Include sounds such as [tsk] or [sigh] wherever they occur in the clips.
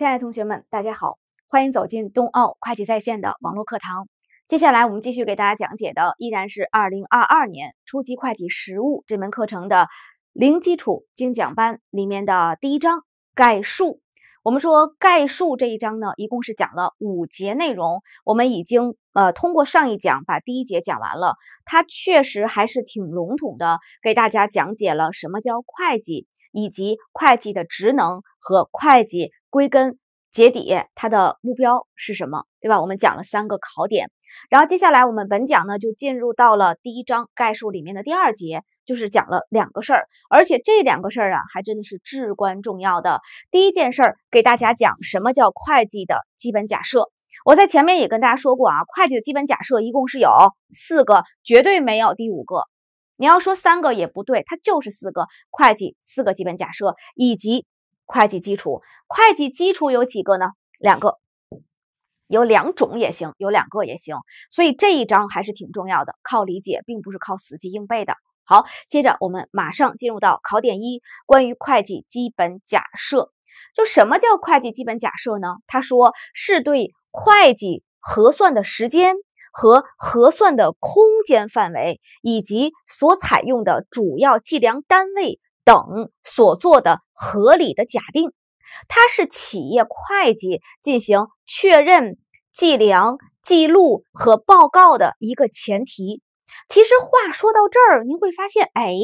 亲爱的同学们，大家好，欢迎走进东奥会计在线的网络课堂。接下来我们继续给大家讲解的依然是二零二二年初级会计实务这门课程的零基础精讲班里面的第一章概述。我们说概述这一章呢，一共是讲了五节内容。我们已经呃通过上一讲把第一节讲完了，它确实还是挺笼统的，给大家讲解了什么叫会计，以及会计的职能和会计。归根结底，它的目标是什么，对吧？我们讲了三个考点，然后接下来我们本讲呢就进入到了第一章概述里面的第二节，就是讲了两个事儿，而且这两个事儿啊，还真的是至关重要的。第一件事儿，给大家讲什么叫会计的基本假设。我在前面也跟大家说过啊，会计的基本假设一共是有四个，绝对没有第五个。你要说三个也不对，它就是四个会计四个基本假设以及。会计基础，会计基础有几个呢？两个，有两种也行，有两个也行。所以这一章还是挺重要的，靠理解，并不是靠死记硬背的。好，接着我们马上进入到考点一，关于会计基本假设。就什么叫会计基本假设呢？他说是对会计核算的时间和核算的空间范围，以及所采用的主要计量单位。等所做的合理的假定，它是企业会计进行确认、计量、记录和报告的一个前提。其实话说到这儿，您会发现，哎，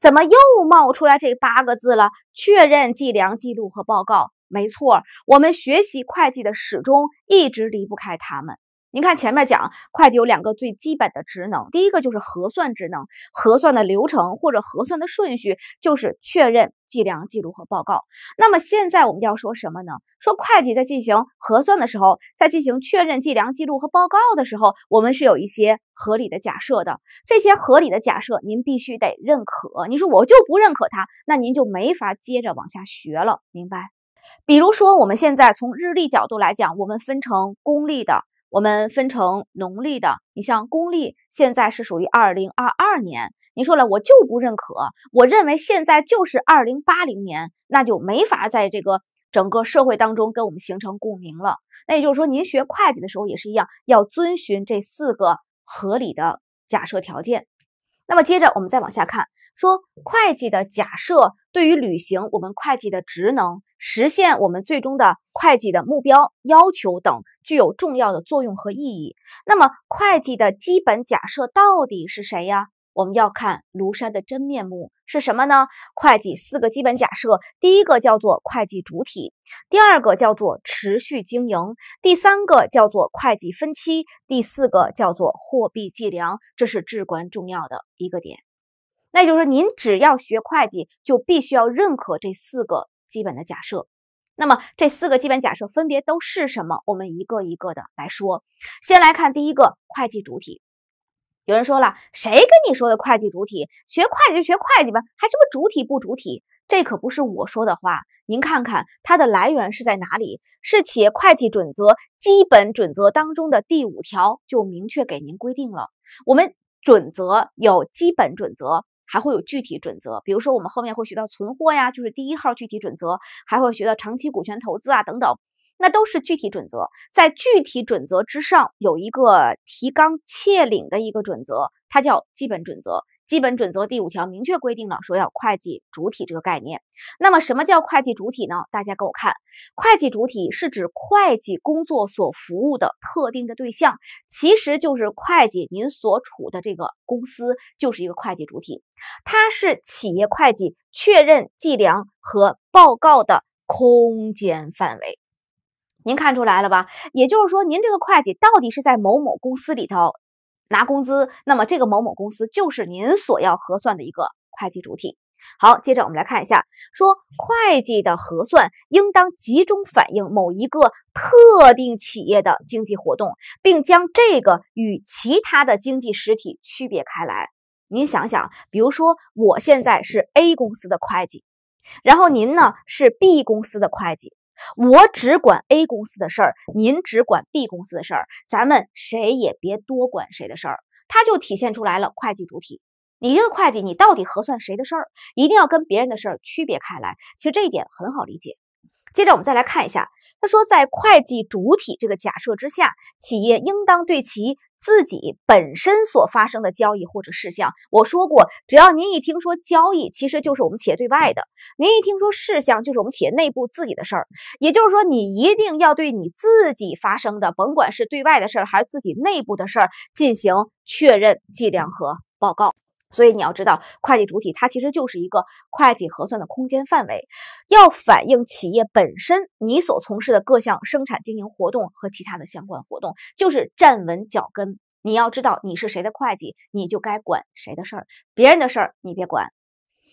怎么又冒出来这八个字了？确认、计量、记录和报告，没错，我们学习会计的始终一直离不开它们。您看前面讲会计有两个最基本的职能，第一个就是核算职能，核算的流程或者核算的顺序就是确认、计量、记录和报告。那么现在我们要说什么呢？说会计在进行核算的时候，在进行确认、计量、记录和报告的时候，我们是有一些合理的假设的。这些合理的假设您必须得认可。你说我就不认可它，那您就没法接着往下学了，明白？比如说我们现在从日历角度来讲，我们分成功利的。我们分成农历的，你像公历，现在是属于二零二二年。您说了，我就不认可。我认为现在就是二零八零年，那就没法在这个整个社会当中跟我们形成共鸣了。那也就是说，您学会计的时候也是一样，要遵循这四个合理的假设条件。那么接着我们再往下看，说会计的假设对于履行我们会计的职能、实现我们最终的会计的目标要求等，具有重要的作用和意义。那么会计的基本假设到底是谁呀？我们要看庐山的真面目是什么呢？会计四个基本假设，第一个叫做会计主体，第二个叫做持续经营，第三个叫做会计分期，第四个叫做货币计量，这是至关重要的一个点。那就是说，您只要学会计，就必须要认可这四个基本的假设。那么这四个基本假设分别都是什么？我们一个一个的来说。先来看第一个会计主体。有人说了，谁跟你说的会计主体？学会计就学会计吧，还什么主体不主体？这可不是我说的话。您看看它的来源是在哪里？是企业会计准则基本准则当中的第五条就明确给您规定了。我们准则有基本准则，还会有具体准则。比如说，我们后面会学到存货呀，就是第一号具体准则，还会学到长期股权投资啊等等。那都是具体准则，在具体准则之上有一个提纲挈领的一个准则，它叫基本准则。基本准则第五条明确规定了说要会计主体这个概念。那么，什么叫会计主体呢？大家给我看，会计主体是指会计工作所服务的特定的对象，其实就是会计。您所处的这个公司就是一个会计主体，它是企业会计确认、计量和报告的空间范围。您看出来了吧？也就是说，您这个会计到底是在某某公司里头拿工资，那么这个某某公司就是您所要核算的一个会计主体。好，接着我们来看一下，说会计的核算应当集中反映某一个特定企业的经济活动，并将这个与其他的经济实体区别开来。您想想，比如说我现在是 A 公司的会计，然后您呢是 B 公司的会计。我只管 A 公司的事儿，您只管 B 公司的事儿，咱们谁也别多管谁的事儿，它就体现出来了会计主体。你这个会计，你到底核算谁的事儿，一定要跟别人的事儿区别开来。其实这一点很好理解。接着我们再来看一下，他说，在会计主体这个假设之下，企业应当对其自己本身所发生的交易或者事项。我说过，只要您一听说交易，其实就是我们企业对外的；您一听说事项，就是我们企业内部自己的事儿。也就是说，你一定要对你自己发生的，甭管是对外的事儿还是自己内部的事儿，进行确认、计量和报告。所以你要知道，会计主体它其实就是一个会计核算的空间范围，要反映企业本身你所从事的各项生产经营活动和其他的相关活动，就是站稳脚跟。你要知道你是谁的会计，你就该管谁的事儿，别人的事儿你别管。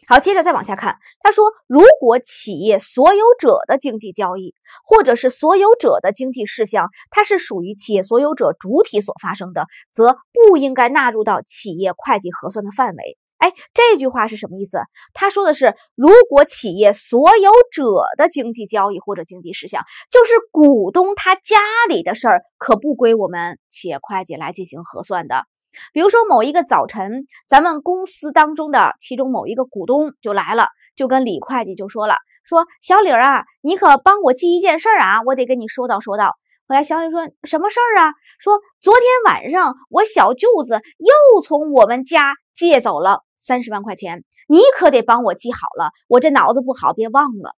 好，接着再往下看，他说，如果企业所有者的经济交易或者是所有者的经济事项，它是属于企业所有者主体所发生的，则不应该纳入到企业会计核算的范围。哎，这句话是什么意思？他说的是，如果企业所有者的经济交易或者经济事项，就是股东他家里的事儿，可不归我们企业会计来进行核算的。比如说某一个早晨，咱们公司当中的其中某一个股东就来了，就跟李会计就说了，说小李儿啊，你可帮我记一件事儿啊，我得跟你说道说道。后来小李说什么事儿啊？说昨天晚上我小舅子又从我们家借走了三十万块钱，你可得帮我记好了，我这脑子不好，别忘了。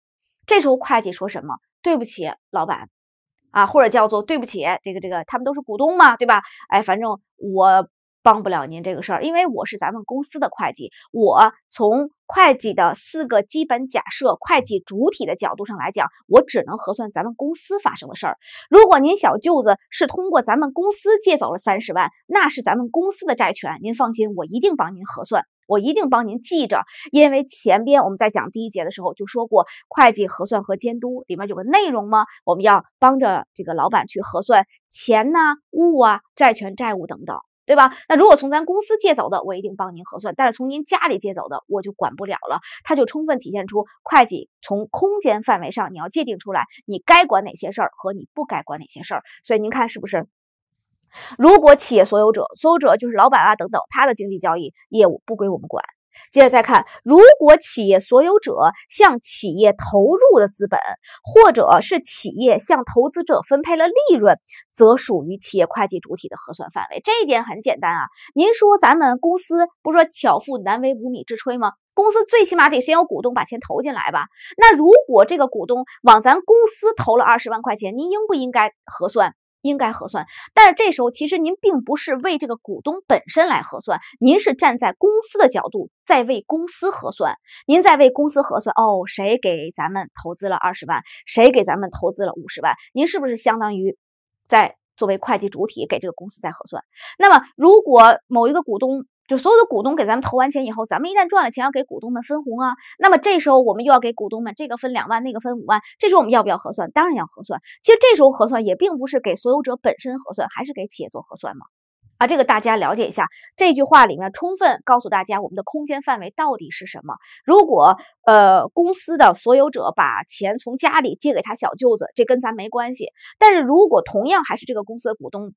这时候会计说什么？对不起，老板啊，或者叫做对不起，这个这个，他们都是股东嘛，对吧？哎，反正我。帮不了您这个事儿，因为我是咱们公司的会计，我从会计的四个基本假设、会计主体的角度上来讲，我只能核算咱们公司发生的事儿。如果您小舅子是通过咱们公司借走了三十万，那是咱们公司的债权，您放心，我一定帮您核算，我一定帮您记着，因为前边我们在讲第一节的时候就说过，会计核算和监督里面有个内容吗？我们要帮着这个老板去核算钱呐、物啊、债权、债务等等。对吧？那如果从咱公司借走的，我一定帮您核算；但是从您家里借走的，我就管不了了。它就充分体现出会计从空间范围上，你要界定出来，你该管哪些事儿和你不该管哪些事儿。所以您看是不是？如果企业所有者，所有者就是老板啊等等，他的经济交易业务不归我们管。接着再看，如果企业所有者向企业投入的资本，或者是企业向投资者分配了利润，则属于企业会计主体的核算范围。这一点很简单啊，您说咱们公司不是说巧妇难为无米之炊吗？公司最起码得先有股东把钱投进来吧？那如果这个股东往咱公司投了二十万块钱，您应不应该核算？应该核算，但是这时候其实您并不是为这个股东本身来核算，您是站在公司的角度在为公司核算。您在为公司核算，哦，谁给咱们投资了二十万，谁给咱们投资了五十万，您是不是相当于在作为会计主体给这个公司在核算？那么如果某一个股东，就所有的股东给咱们投完钱以后，咱们一旦赚了钱，要给股东们分红啊。那么这时候我们又要给股东们这个分两万，那个分五万，这时候我们要不要核算？当然要核算。其实这时候核算也并不是给所有者本身核算，还是给企业做核算嘛？啊，这个大家了解一下。这句话里面充分告诉大家，我们的空间范围到底是什么？如果呃公司的所有者把钱从家里借给他小舅子，这跟咱没关系。但是如果同样还是这个公司的股东。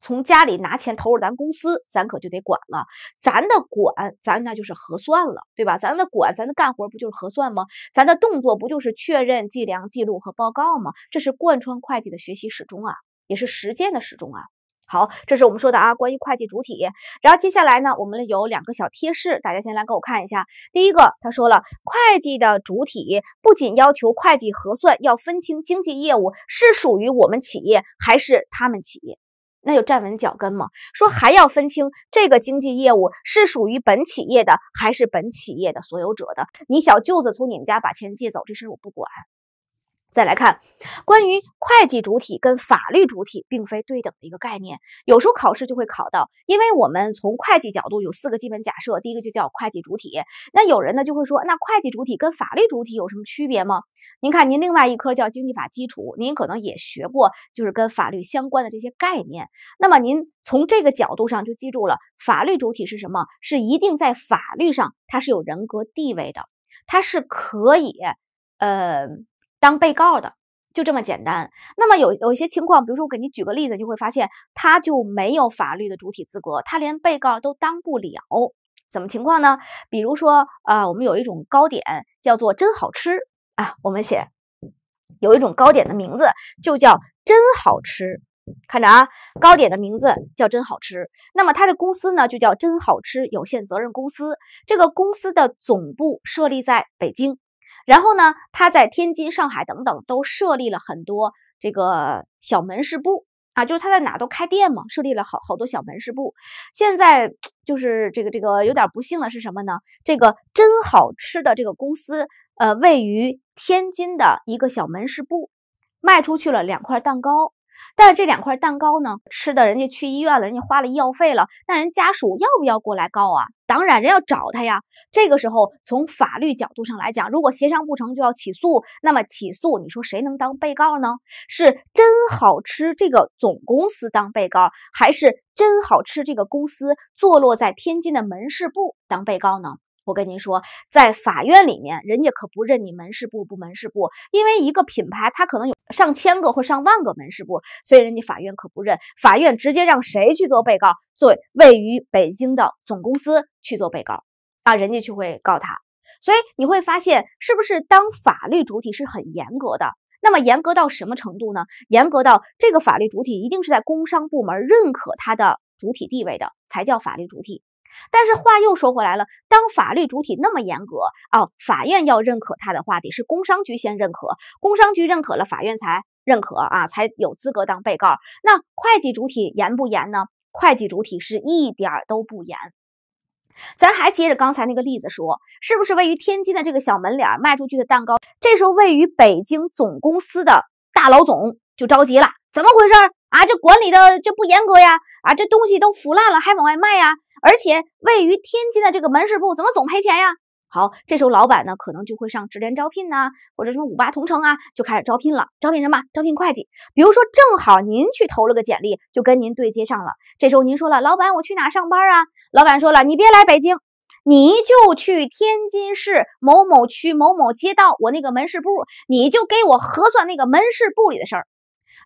从家里拿钱投入咱公司，咱可就得管了。咱的管，咱那就是核算了，对吧？咱的管，咱的干活不就是核算吗？咱的动作不就是确认、计量、记录和报告吗？这是贯穿会计的学习始终啊，也是实践的始终啊。好，这是我们说的啊，关于会计主体。然后接下来呢，我们有两个小贴士，大家先来给我看一下。第一个，他说了，会计的主体不仅要求会计核算要分清经济业务是属于我们企业还是他们企业。那就站稳脚跟嘛。说还要分清这个经济业务是属于本企业的，还是本企业的所有者的。你小舅子从你们家把钱借走这事儿，我不管。再来看关于会计主体跟法律主体并非对等的一个概念，有时候考试就会考到，因为我们从会计角度有四个基本假设，第一个就叫会计主体。那有人呢就会说，那会计主体跟法律主体有什么区别吗？您看，您另外一科叫经济法基础，您可能也学过，就是跟法律相关的这些概念。那么您从这个角度上就记住了，法律主体是什么？是一定在法律上它是有人格地位的，它是可以，呃。当被告的就这么简单。那么有有一些情况，比如说我给你举个例子，就会发现他就没有法律的主体资格，他连被告都当不了。怎么情况呢？比如说，呃，我们有一种糕点叫做“真好吃”啊，我们写有一种糕点的名字就叫“真好吃”。看着啊，糕点的名字叫“真好吃”。那么它的公司呢，就叫“真好吃有限责任公司”。这个公司的总部设立在北京。然后呢，他在天津、上海等等都设立了很多这个小门市部啊，就是他在哪都开店嘛，设立了好好多小门市部。现在就是这个这个有点不幸的是什么呢？这个真好吃的这个公司，呃，位于天津的一个小门市部，卖出去了两块蛋糕。但是这两块蛋糕呢，吃的人家去医院了，人家花了医药费了，那人家属要不要过来告啊？当然，人要找他呀。这个时候，从法律角度上来讲，如果协商不成就要起诉，那么起诉你说谁能当被告呢？是真好吃这个总公司当被告，还是真好吃这个公司坐落在天津的门市部当被告呢？我跟您说，在法院里面，人家可不认你门市部不门市部，因为一个品牌它可能有上千个或上万个门市部，所以人家法院可不认。法院直接让谁去做被告？做位于北京的总公司去做被告啊，人家就会告他。所以你会发现，是不是当法律主体是很严格的？那么严格到什么程度呢？严格到这个法律主体一定是在工商部门认可它的主体地位的，才叫法律主体。但是话又说回来了，当法律主体那么严格啊，法院要认可他的话，得是工商局先认可，工商局认可了，法院才认可啊，才有资格当被告。那会计主体严不严呢？会计主体是一点儿都不严。咱还接着刚才那个例子说，是不是位于天津的这个小门脸卖出去的蛋糕，这时候位于北京总公司的大老总就着急了，怎么回事啊？这管理的这不严格呀，啊，这东西都腐烂了还往外卖呀？而且位于天津的这个门市部怎么总赔钱呀？好，这时候老板呢可能就会上直联招聘呐，或者什么五八同城啊，就开始招聘了。招聘什么？招聘会计。比如说，正好您去投了个简历，就跟您对接上了。这时候您说了，老板，我去哪上班啊？老板说了，你别来北京，你就去天津市某某区某某街道我那个门市部，你就给我核算那个门市部里的事儿。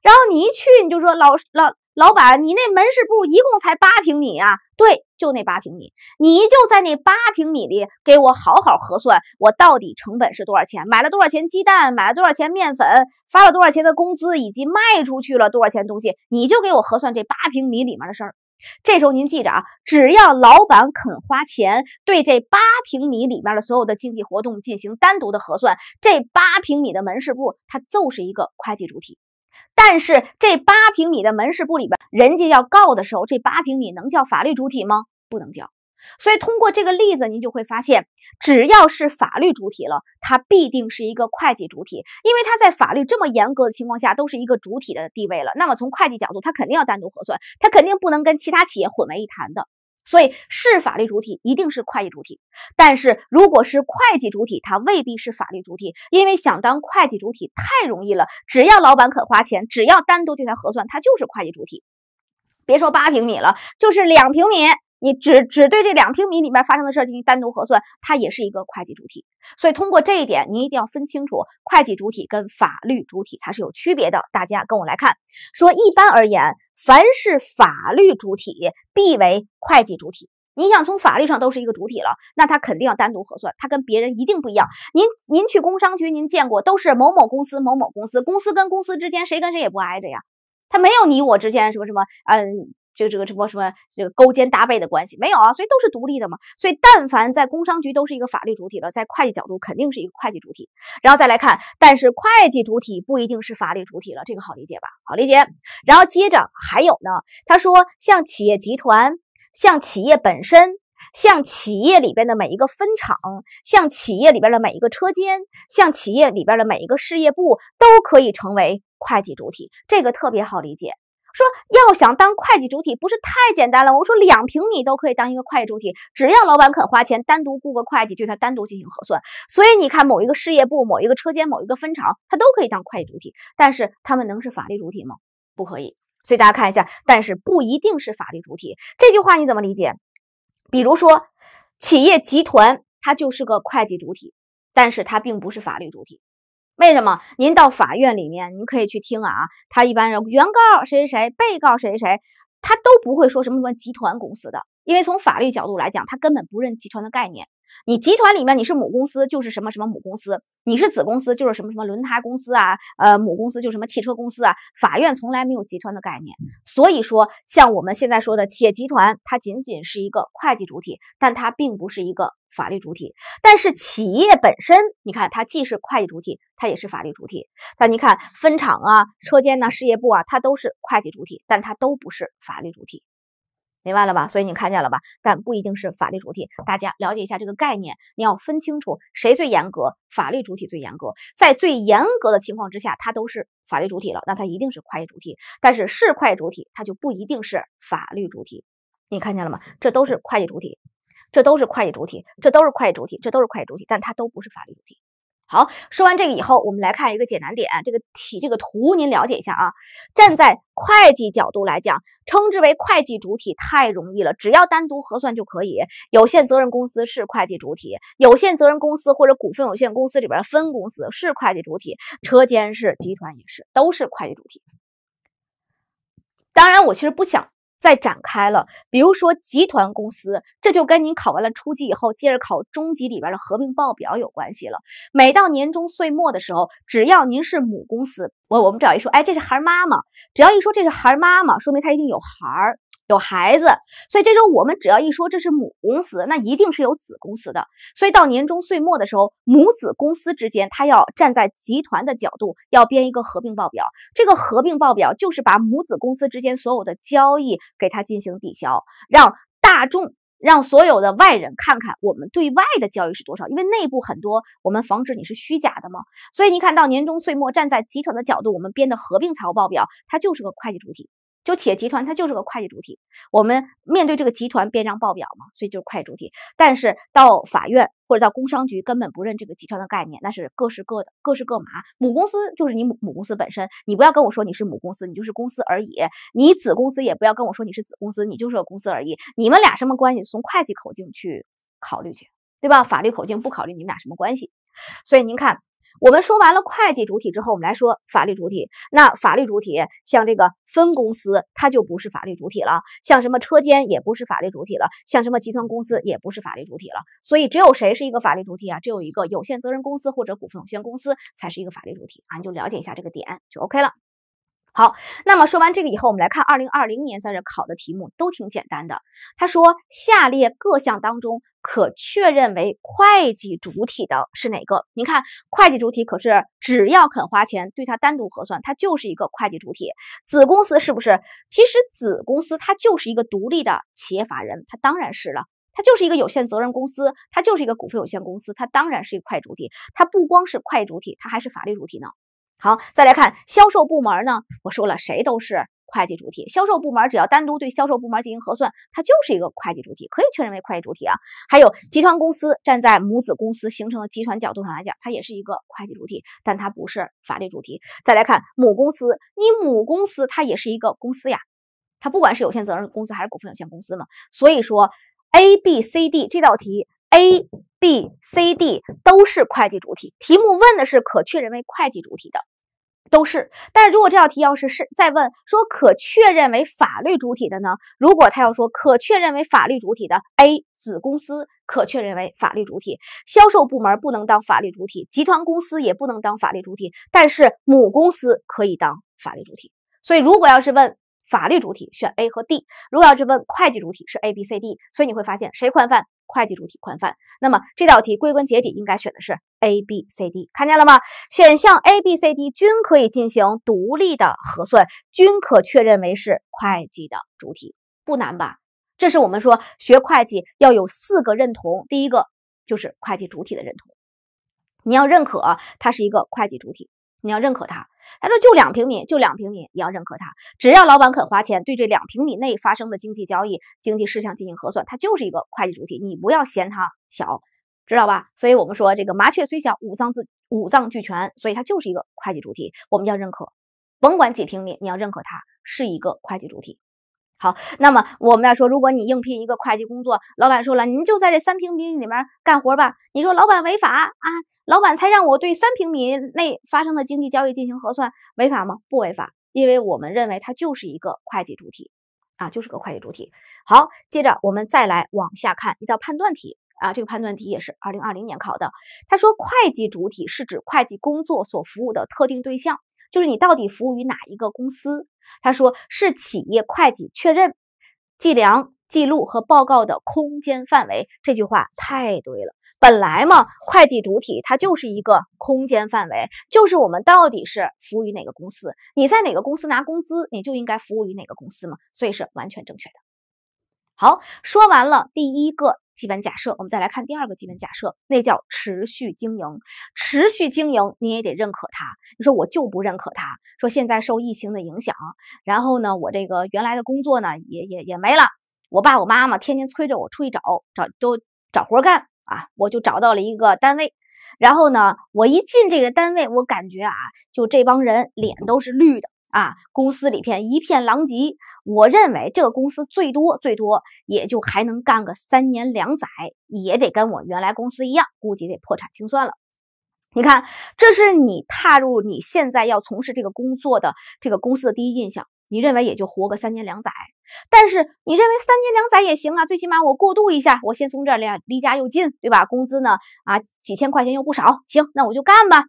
然后你一去，你就说老老。老板，你那门市部一共才八平米啊？对，就那八平米，你就在那八平米里给我好好核算，我到底成本是多少钱？买了多少钱鸡蛋？买了多少钱面粉？发了多少钱的工资？以及卖出去了多少钱东西？你就给我核算这八平米里面的事儿。这时候您记着啊，只要老板肯花钱，对这八平米里面的所有的经济活动进行单独的核算，这八平米的门市部它就是一个会计主体。但是这八平米的门市部里边，人家要告的时候，这八平米能叫法律主体吗？不能叫。所以通过这个例子，您就会发现，只要是法律主体了，它必定是一个会计主体，因为它在法律这么严格的情况下，都是一个主体的地位了。那么从会计角度，它肯定要单独核算，它肯定不能跟其他企业混为一谈的。所以是法律主体，一定是会计主体。但是如果是会计主体，它未必是法律主体，因为想当会计主体太容易了，只要老板肯花钱，只要单独对他核算，他就是会计主体。别说八平米了，就是两平米。你只只对这两平米里面发生的事进行单独核算，它也是一个会计主体。所以通过这一点，您一定要分清楚会计主体跟法律主体它是有区别的。大家跟我来看，说一般而言，凡是法律主体必为会计主体。你想从法律上都是一个主体了，那它肯定要单独核算，它跟别人一定不一样。您您去工商局您见过都是某某公司某某公司，公司跟公司之间谁跟谁也不挨着呀，他没有你我之间什么什么嗯。这个这个什么什么这个勾肩搭背的关系没有啊？所以都是独立的嘛。所以但凡在工商局都是一个法律主体了，在会计角度肯定是一个会计主体。然后再来看，但是会计主体不一定是法律主体了，这个好理解吧？好理解。然后接着还有呢，他说像企业集团、像企业本身、像企业里边的每一个分厂、像企业里边的每一个车间、像企业里边的每一个事业部都可以成为会计主体，这个特别好理解。说要想当会计主体，不是太简单了。我说两平米都可以当一个会计主体，只要老板肯花钱，单独雇个会计，对他单独进行核算。所以你看，某一个事业部、某一个车间、某一个分厂，它都可以当会计主体，但是他们能是法律主体吗？不可以。所以大家看一下，但是不一定是法律主体。这句话你怎么理解？比如说，企业集团它就是个会计主体，但是它并不是法律主体。为什么您到法院里面，您可以去听啊？他一般人原告谁谁谁，被告谁谁谁，他都不会说什么什么集团公司的，因为从法律角度来讲，他根本不认集团的概念。你集团里面，你是母公司就是什么什么母公司，你是子公司就是什么什么轮胎公司啊，呃母公司就什么汽车公司啊。法院从来没有集团的概念，所以说像我们现在说的企业集团，它仅仅是一个会计主体，但它并不是一个法律主体。但是企业本身，你看它既是会计主体，它也是法律主体。但你看分厂啊、车间呐、事业部啊，它都是会计主体，但它都不是法律主体。明白了吧？所以你看见了吧？但不一定是法律主体，大家了解一下这个概念。你要分清楚谁最严格，法律主体最严格。在最严格的情况之下，它都是法律主体了，那它一定是会计主体。但是是会计主体，它就不一定是法律主体。你看见了吗？这都是会计主体，这都是会计主体，这都是会计主体，这都是会计主体，但它都不是法律主体。好，说完这个以后，我们来看一个解难点。这个题，这个图，您了解一下啊。站在会计角度来讲，称之为会计主体太容易了，只要单独核算就可以。有限责任公司是会计主体，有限责任公司或者股份有限公司里边分公司是会计主体，车间是，集团也是，都是会计主体。当然，我其实不想。再展开了，比如说集团公司，这就跟您考完了初级以后，接着考中级里边的合并报表有关系了。每到年终岁末的时候，只要您是母公司，我我们只要一说，哎，这是孩儿妈妈，只要一说这是孩儿妈妈，说明他一定有孩儿。有孩子，所以这时候我们只要一说这是母公司，那一定是有子公司的。所以到年终岁末的时候，母子公司之间，它要站在集团的角度，要编一个合并报表。这个合并报表就是把母子公司之间所有的交易给它进行抵消，让大众、让所有的外人看看我们对外的交易是多少。因为内部很多我们防止你是虚假的嘛。所以你看到年终岁末，站在集团的角度，我们编的合并财务报表，它就是个会计主体。就企业集团，它就是个会计主体。我们面对这个集团编账报表嘛，所以就是会计主体。但是到法院或者到工商局，根本不认这个集团的概念，那是各是各的，各是各麻。母公司就是你母母公司本身，你不要跟我说你是母公司，你就是公司而已。你子公司也不要跟我说你是子公司，你就是个公司而已。你们俩什么关系？从会计口径去考虑去，对吧？法律口径不考虑你们俩什么关系。所以您看。我们说完了会计主体之后，我们来说法律主体。那法律主体像这个分公司，它就不是法律主体了；像什么车间，也不是法律主体了；像什么集团公司，也不是法律主体了。所以，只有谁是一个法律主体啊？只有一个有限责任公司或者股份有限公司才是一个法律主体啊！你就了解一下这个点，就 OK 了。好，那么说完这个以后，我们来看二零二零年在这考的题目都挺简单的。他说，下列各项当中可确认为会计主体的是哪个？你看，会计主体可是只要肯花钱，对它单独核算，它就是一个会计主体。子公司是不是？其实子公司它就是一个独立的企业法人，它当然是了。它就是一个有限责任公司，它就是一个股份有限公司，它当然是一个会计主体。它不光是会计主体，它还是法律主体呢。好，再来看销售部门呢？我说了，谁都是会计主体。销售部门只要单独对销售部门进行核算，它就是一个会计主体，可以确认为会计主体啊。还有集团公司，站在母子公司形成的集团角度上来讲，它也是一个会计主体，但它不是法律主体。再来看母公司，你母公司它也是一个公司呀，它不管是有限责任公司还是股份有限公司嘛。所以说，A、B、C、D 这道题，A、B、C、D 都是会计主体。题目问的是可确认为会计主体的。都是，但如果这道题要是是再问说可确认为法律主体的呢？如果他要说可确认为法律主体的，A 子公司可确认为法律主体，销售部门不能当法律主体，集团公司也不能当法律主体，但是母公司可以当法律主体。所以如果要是问法律主体，选 A 和 D；如果要是问会计主体，是 A B C D。所以你会发现谁宽泛？会计主体宽泛，那么这道题归根结底应该选的是 A、B、C、D，看见了吗？选项 A、B、C、D 均可以进行独立的核算，均可确认为是会计的主体，不难吧？这是我们说学会计要有四个认同，第一个就是会计主体的认同，你要认可它是一个会计主体。你要认可它。他说就两平米，就两平米，你要认可它。只要老板肯花钱，对这两平米内发生的经济交易、经济事项进行核算，它就是一个会计主体，你不要嫌它小，知道吧？所以我们说这个麻雀虽小，五脏自五脏俱全，所以它就是一个会计主体，我们要认可，甭管几平米，你要认可它是一个会计主体。好，那么我们要说，如果你应聘一个会计工作，老板说了，您就在这三平米里面干活吧。你说老板违法啊？老板才让我对三平米内发生的经济交易进行核算，违法吗？不违法，因为我们认为它就是一个会计主体，啊，就是个会计主体。好，接着我们再来往下看一道判断题啊，这个判断题也是二零二零年考的。他说，会计主体是指会计工作所服务的特定对象，就是你到底服务于哪一个公司？他说是企业会计确认、计量、记录和报告的空间范围，这句话太对了。本来嘛，会计主体它就是一个空间范围，就是我们到底是服务于哪个公司？你在哪个公司拿工资，你就应该服务于哪个公司嘛，所以是完全正确的。好，说完了第一个。基本假设，我们再来看第二个基本假设，那叫持续经营。持续经营你也得认可它。你说我就不认可它，说现在受疫情的影响，然后呢，我这个原来的工作呢也也也没了。我爸我妈妈天天催着我出去找找都找活干啊，我就找到了一个单位。然后呢，我一进这个单位，我感觉啊，就这帮人脸都是绿的啊，公司里边一片狼藉。我认为这个公司最多最多也就还能干个三年两载，也得跟我原来公司一样，估计得破产清算了。你看，这是你踏入你现在要从事这个工作的这个公司的第一印象。你认为也就活个三年两载，但是你认为三年两载也行啊，最起码我过渡一下，我先从这儿离离家又近，对吧？工资呢啊几千块钱又不少，行，那我就干吧。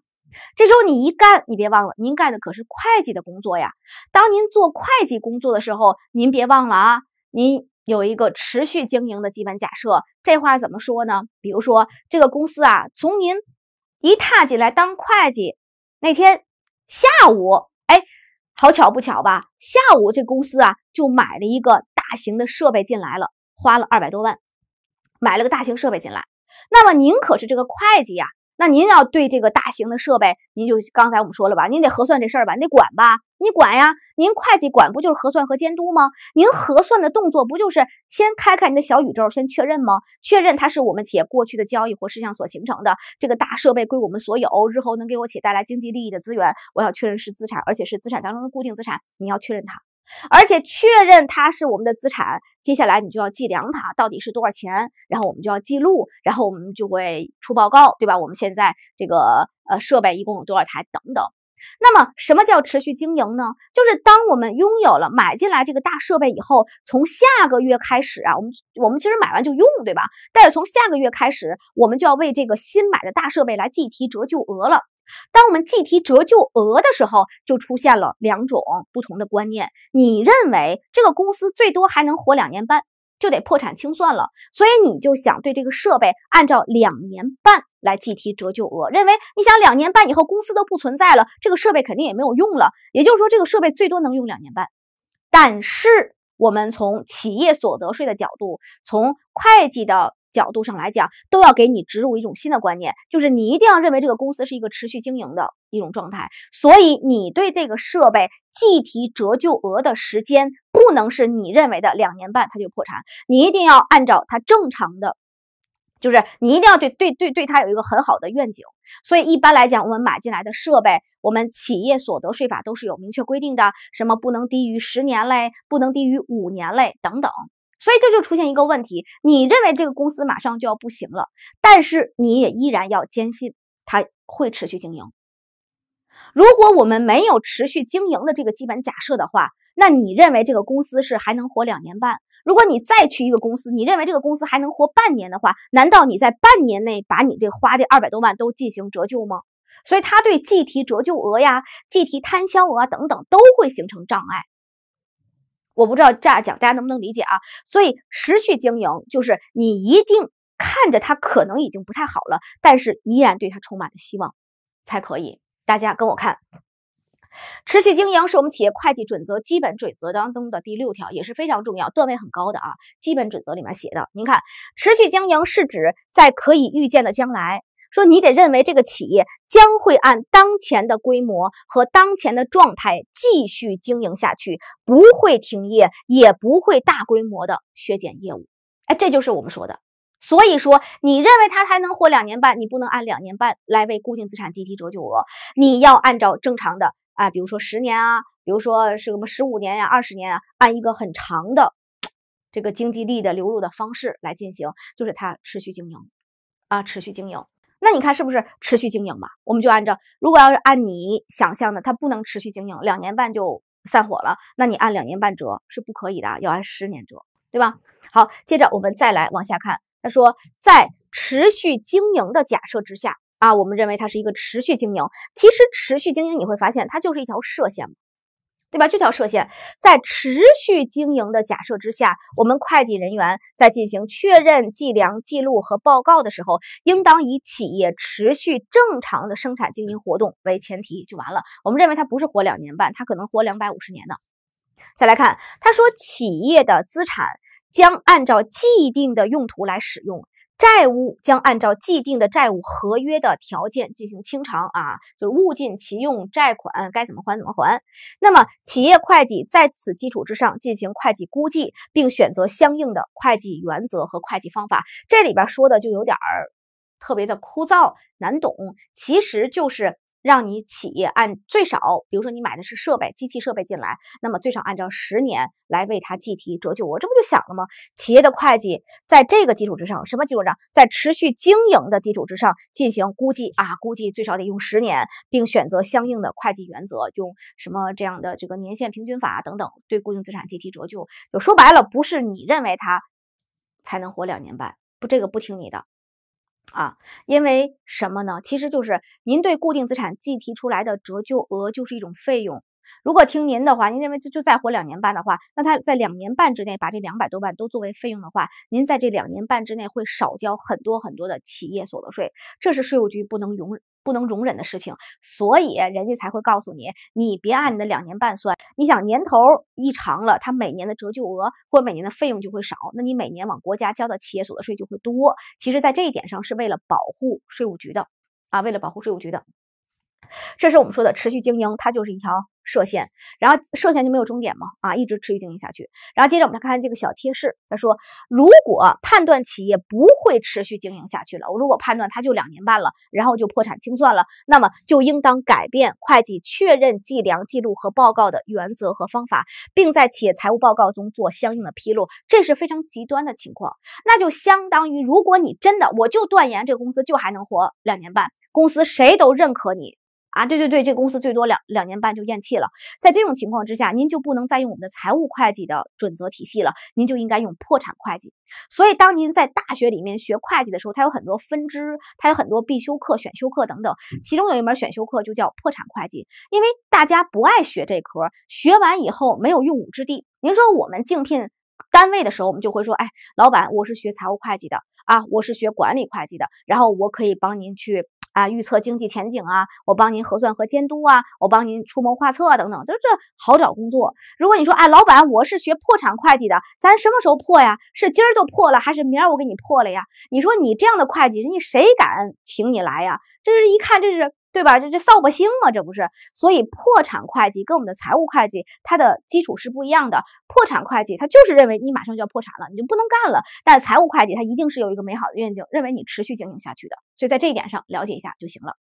这时候你一干，你别忘了，您干的可是会计的工作呀。当您做会计工作的时候，您别忘了啊，您有一个持续经营的基本假设。这话怎么说呢？比如说，这个公司啊，从您一踏进来当会计那天下午，哎，好巧不巧吧？下午这公司啊，就买了一个大型的设备进来了，花了二百多万，买了个大型设备进来。那么您可是这个会计呀。那您要对这个大型的设备，您就刚才我们说了吧，您得核算这事儿吧，你得管吧，你管呀，您会计管不就是核算和监督吗？您核算的动作不就是先开开你的小宇宙，先确认吗？确认它是我们企业过去的交易或事项所形成的，这个大设备归我们所有，日后能给我企业带来经济利益的资源，我要确认是资产，而且是资产当中的固定资产，你要确认它。而且确认它是我们的资产，接下来你就要计量它到底是多少钱，然后我们就要记录，然后我们就会出报告，对吧？我们现在这个呃设备一共有多少台等等。那么什么叫持续经营呢？就是当我们拥有了买进来这个大设备以后，从下个月开始啊，我们我们其实买完就用，对吧？但是从下个月开始，我们就要为这个新买的大设备来计提折旧额了。当我们计提折旧额的时候，就出现了两种不同的观念。你认为这个公司最多还能活两年半，就得破产清算了，所以你就想对这个设备按照两年半来计提折旧额，认为你想两年半以后公司都不存在了，这个设备肯定也没有用了，也就是说这个设备最多能用两年半。但是我们从企业所得税的角度，从会计的。角度上来讲，都要给你植入一种新的观念，就是你一定要认为这个公司是一个持续经营的一种状态，所以你对这个设备计提折旧额的时间，不能是你认为的两年半它就破产，你一定要按照它正常的，就是你一定要对对对对它有一个很好的愿景。所以一般来讲，我们买进来的设备，我们企业所得税法都是有明确规定的，什么不能低于十年嘞，不能低于五年嘞等等。所以这就出现一个问题，你认为这个公司马上就要不行了，但是你也依然要坚信它会持续经营。如果我们没有持续经营的这个基本假设的话，那你认为这个公司是还能活两年半？如果你再去一个公司，你认为这个公司还能活半年的话，难道你在半年内把你这花的二百多万都进行折旧吗？所以它对计提折旧额呀、计提摊销额等等都会形成障碍。我不知道这样讲大家能不能理解啊？所以持续经营就是你一定看着它可能已经不太好了，但是依然对它充满了希望，才可以。大家跟我看，持续经营是我们企业会计准则基本准则当中的第六条，也是非常重要、段位很高的啊。基本准则里面写的，您看，持续经营是指在可以预见的将来。说你得认为这个企业将会按当前的规模和当前的状态继续经营下去，不会停业，也不会大规模的削减业务。哎，这就是我们说的。所以说，你认为它还能活两年半，你不能按两年半来为固定资产计提折旧额，你要按照正常的，啊，比如说十年啊，比如说什么十五年呀、二十年啊，按一个很长的这个经济力的流入的方式来进行，就是它持续经营，啊，持续经营。那你看是不是持续经营嘛？我们就按照，如果要是按你想象的，它不能持续经营，两年半就散伙了，那你按两年半折是不可以的要按十年折，对吧？好，接着我们再来往下看，他说在持续经营的假设之下啊，我们认为它是一个持续经营，其实持续经营你会发现它就是一条射线。对吧？这条射线在持续经营的假设之下，我们会计人员在进行确认、计量、记录和报告的时候，应当以企业持续正常的生产经营活动为前提，就完了。我们认为它不是活两年半，它可能活两百五十年呢。再来看，他说企业的资产将按照既定的用途来使用。债务将按照既定的债务合约的条件进行清偿啊，就是物尽其用，债款该怎么还怎么还。那么，企业会计在此基础之上进行会计估计，并选择相应的会计原则和会计方法。这里边说的就有点儿特别的枯燥难懂，其实就是。让你企业按最少，比如说你买的是设备、机器设备进来，那么最少按照十年来为它计提折旧。我这不就想了吗？企业的会计在这个基础之上，什么基础上？在持续经营的基础之上进行估计啊！估计最少得用十年，并选择相应的会计原则，用什么这样的这个年限平均法等等对固定资产计提折旧。就说白了，不是你认为它才能活两年半，不，这个不听你的。啊，因为什么呢？其实就是您对固定资产计提出来的折旧额，就是一种费用。如果听您的话，您认为就就再活两年半的话，那他在两年半之内把这两百多万都作为费用的话，您在这两年半之内会少交很多很多的企业所得税，这是税务局不能容不能容忍的事情，所以人家才会告诉你，你别按你的两年半算，你想年头一长了，他每年的折旧额或者每年的费用就会少，那你每年往国家交的企业所得税就会多。其实，在这一点上是为了保护税务局的，啊，为了保护税务局的。这是我们说的持续经营，它就是一条射线，然后射线就没有终点嘛，啊，一直持续经营下去。然后接着我们来看这个小贴士，他说，如果判断企业不会持续经营下去了，我如果判断它就两年半了，然后就破产清算了，那么就应当改变会计确认、计量、记录和报告的原则和方法，并在企业财务报告中做相应的披露。这是非常极端的情况，那就相当于如果你真的，我就断言这个公司就还能活两年半，公司谁都认可你。啊，对对对，这公司最多两两年半就咽气了。在这种情况之下，您就不能再用我们的财务会计的准则体系了，您就应该用破产会计。所以，当您在大学里面学会计的时候，它有很多分支，它有很多必修课、选修课等等。其中有一门选修课就叫破产会计，因为大家不爱学这科，学完以后没有用武之地。您说我们竞聘单位的时候，我们就会说，哎，老板，我是学财务会计的啊，我是学管理会计的，然后我可以帮您去。啊，预测经济前景啊，我帮您核算和监督啊，我帮您出谋划策啊，等等，这这好找工作。如果你说，哎，老板，我是学破产会计的，咱什么时候破呀？是今儿就破了，还是明儿我给你破了呀？你说你这样的会计，人家谁敢请你来呀？这是一看，这是。对吧？这这扫把星嘛，这不是？所以破产会计跟我们的财务会计，它的基础是不一样的。破产会计他就是认为你马上就要破产了，你就不能干了。但是财务会计他一定是有一个美好的愿景，认为你持续经营下去的。所以在这一点上了解一下就行了。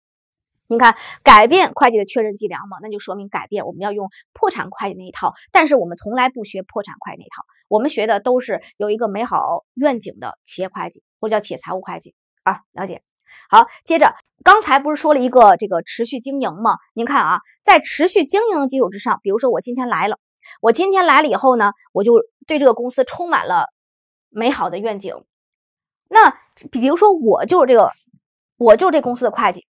你看，改变会计的确认计量嘛，那就说明改变我们要用破产会计那一套，但是我们从来不学破产会计那一套，我们学的都是有一个美好愿景的企业会计，或者叫企业财务会计啊。了解。好，接着。刚才不是说了一个这个持续经营吗？您看啊，在持续经营的基础之上，比如说我今天来了，我今天来了以后呢，我就对这个公司充满了美好的愿景。那比如说我就是这个，我就是这公司的会计，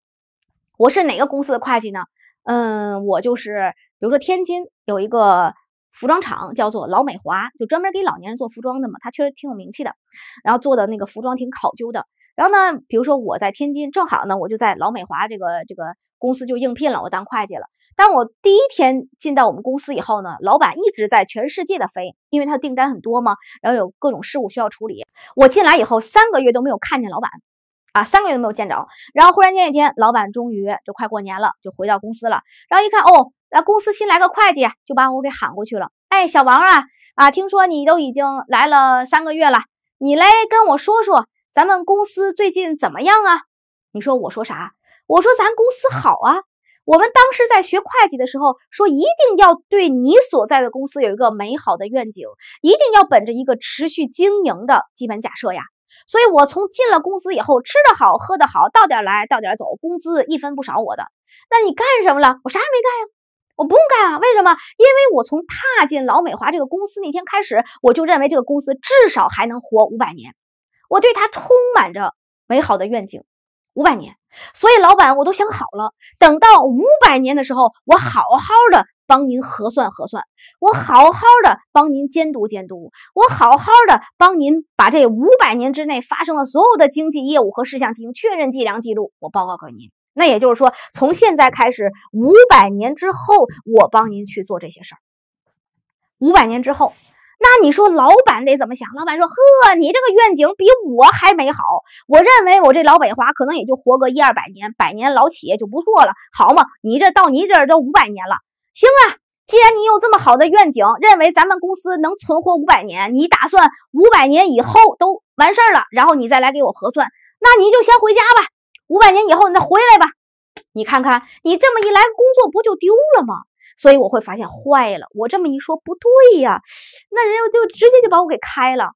我是哪个公司的会计呢？嗯，我就是比如说天津有一个服装厂叫做老美华，就专门给老年人做服装的嘛，它确实挺有名气的，然后做的那个服装挺考究的。然后呢，比如说我在天津，正好呢，我就在老美华这个这个公司就应聘了，我当会计了。但我第一天进到我们公司以后呢，老板一直在全世界的飞，因为他的订单很多嘛，然后有各种事务需要处理。我进来以后三个月都没有看见老板，啊，三个月都没有见着。然后忽然间一天，老板终于就快过年了，就回到公司了。然后一看，哦，来公司新来个会计，就把我给喊过去了。哎，小王啊，啊，听说你都已经来了三个月了，你来跟我说说。咱们公司最近怎么样啊？你说我说啥？我说咱公司好啊！我们当时在学会计的时候说，一定要对你所在的公司有一个美好的愿景，一定要本着一个持续经营的基本假设呀。所以，我从进了公司以后，吃的好，喝的好，到点来，到点走，工资一分不少我的。那你干什么了？我啥也没干呀，我不用干啊。为什么？因为我从踏进老美华这个公司那天开始，我就认为这个公司至少还能活五百年。我对它充满着美好的愿景，五百年。所以，老板，我都想好了，等到五百年的时候，我好好的帮您核算核算，我好好的帮您监督监督，我好好的帮您把这五百年之内发生了所有的经济业务和事项进行确认、计量、记录，我报告给您。那也就是说，从现在开始，五百年之后，我帮您去做这些事儿。五百年之后。那你说老板得怎么想？老板说：“呵，你这个愿景比我还美好。我认为我这老北华可能也就活个一二百年，百年老企业就不错了，好嘛？你这到你这儿都五百年了，行啊！既然你有这么好的愿景，认为咱们公司能存活五百年，你打算五百年以后都完事儿了，然后你再来给我核算，那你就先回家吧。五百年以后你再回来吧。你看看，你这么一来，工作不就丢了吗？”所以我会发现坏了，我这么一说不对呀，那人家就直接就把我给开了。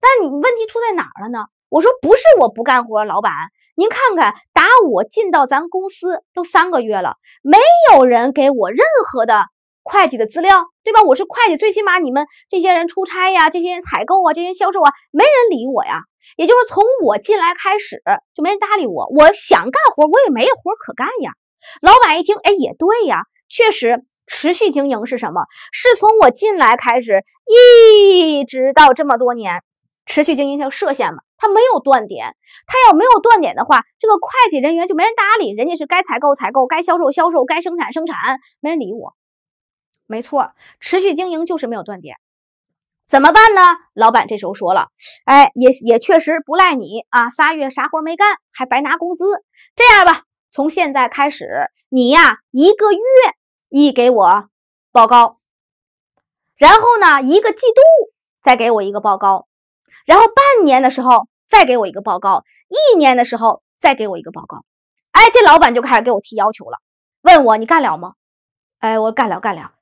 但是你问题出在哪儿了呢？我说不是我不干活，老板，您看看，打我进到咱公司都三个月了，没有人给我任何的会计的资料，对吧？我是会计，最起码你们这些人出差呀，这些人采购啊，这些销售啊，没人理我呀。也就是从我进来开始就没人搭理我，我想干活我也没活可干呀。老板一听，哎，也对呀，确实。持续经营是什么？是从我进来开始，一直到这么多年，持续经营像射线嘛，它没有断点。它要没有断点的话，这个会计人员就没人搭理，人家是该采购采购，该销售销售，该生产生产，没人理我。没错，持续经营就是没有断点。怎么办呢？老板这时候说了：“哎，也也确实不赖你啊，仨月啥活没干，还白拿工资。这样吧，从现在开始，你呀一个月。”一给我报告，然后呢，一个季度再给我一个报告，然后半年的时候再给我一个报告，一年的时候再给我一个报告。哎，这老板就开始给我提要求了，问我你干了吗？哎，我干了，干了。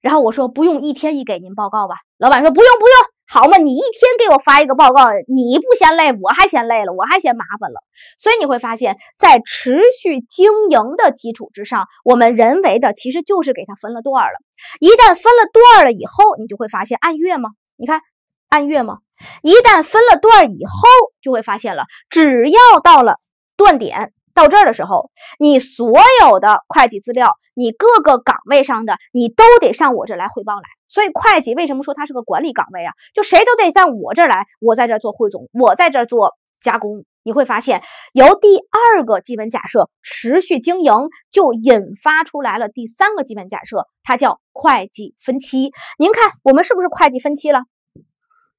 然后我说不用一天一给您报告吧，老板说不用，不用。好嘛，你一天给我发一个报告，你不嫌累，我还嫌累了，我还嫌麻烦了。所以你会发现，在持续经营的基础之上，我们人为的其实就是给它分了段了。一旦分了段了以后，你就会发现按月吗？你看，按月吗？一旦分了段以后，就会发现了，只要到了断点到这儿的时候，你所有的会计资料，你各个岗位上的，你都得上我这来汇报来。所以，会计为什么说它是个管理岗位啊？就谁都得在我这儿来，我在这儿做汇总，我在这儿做加工。你会发现，由第二个基本假设持续经营就引发出来了第三个基本假设，它叫会计分期。您看，我们是不是会计分期了？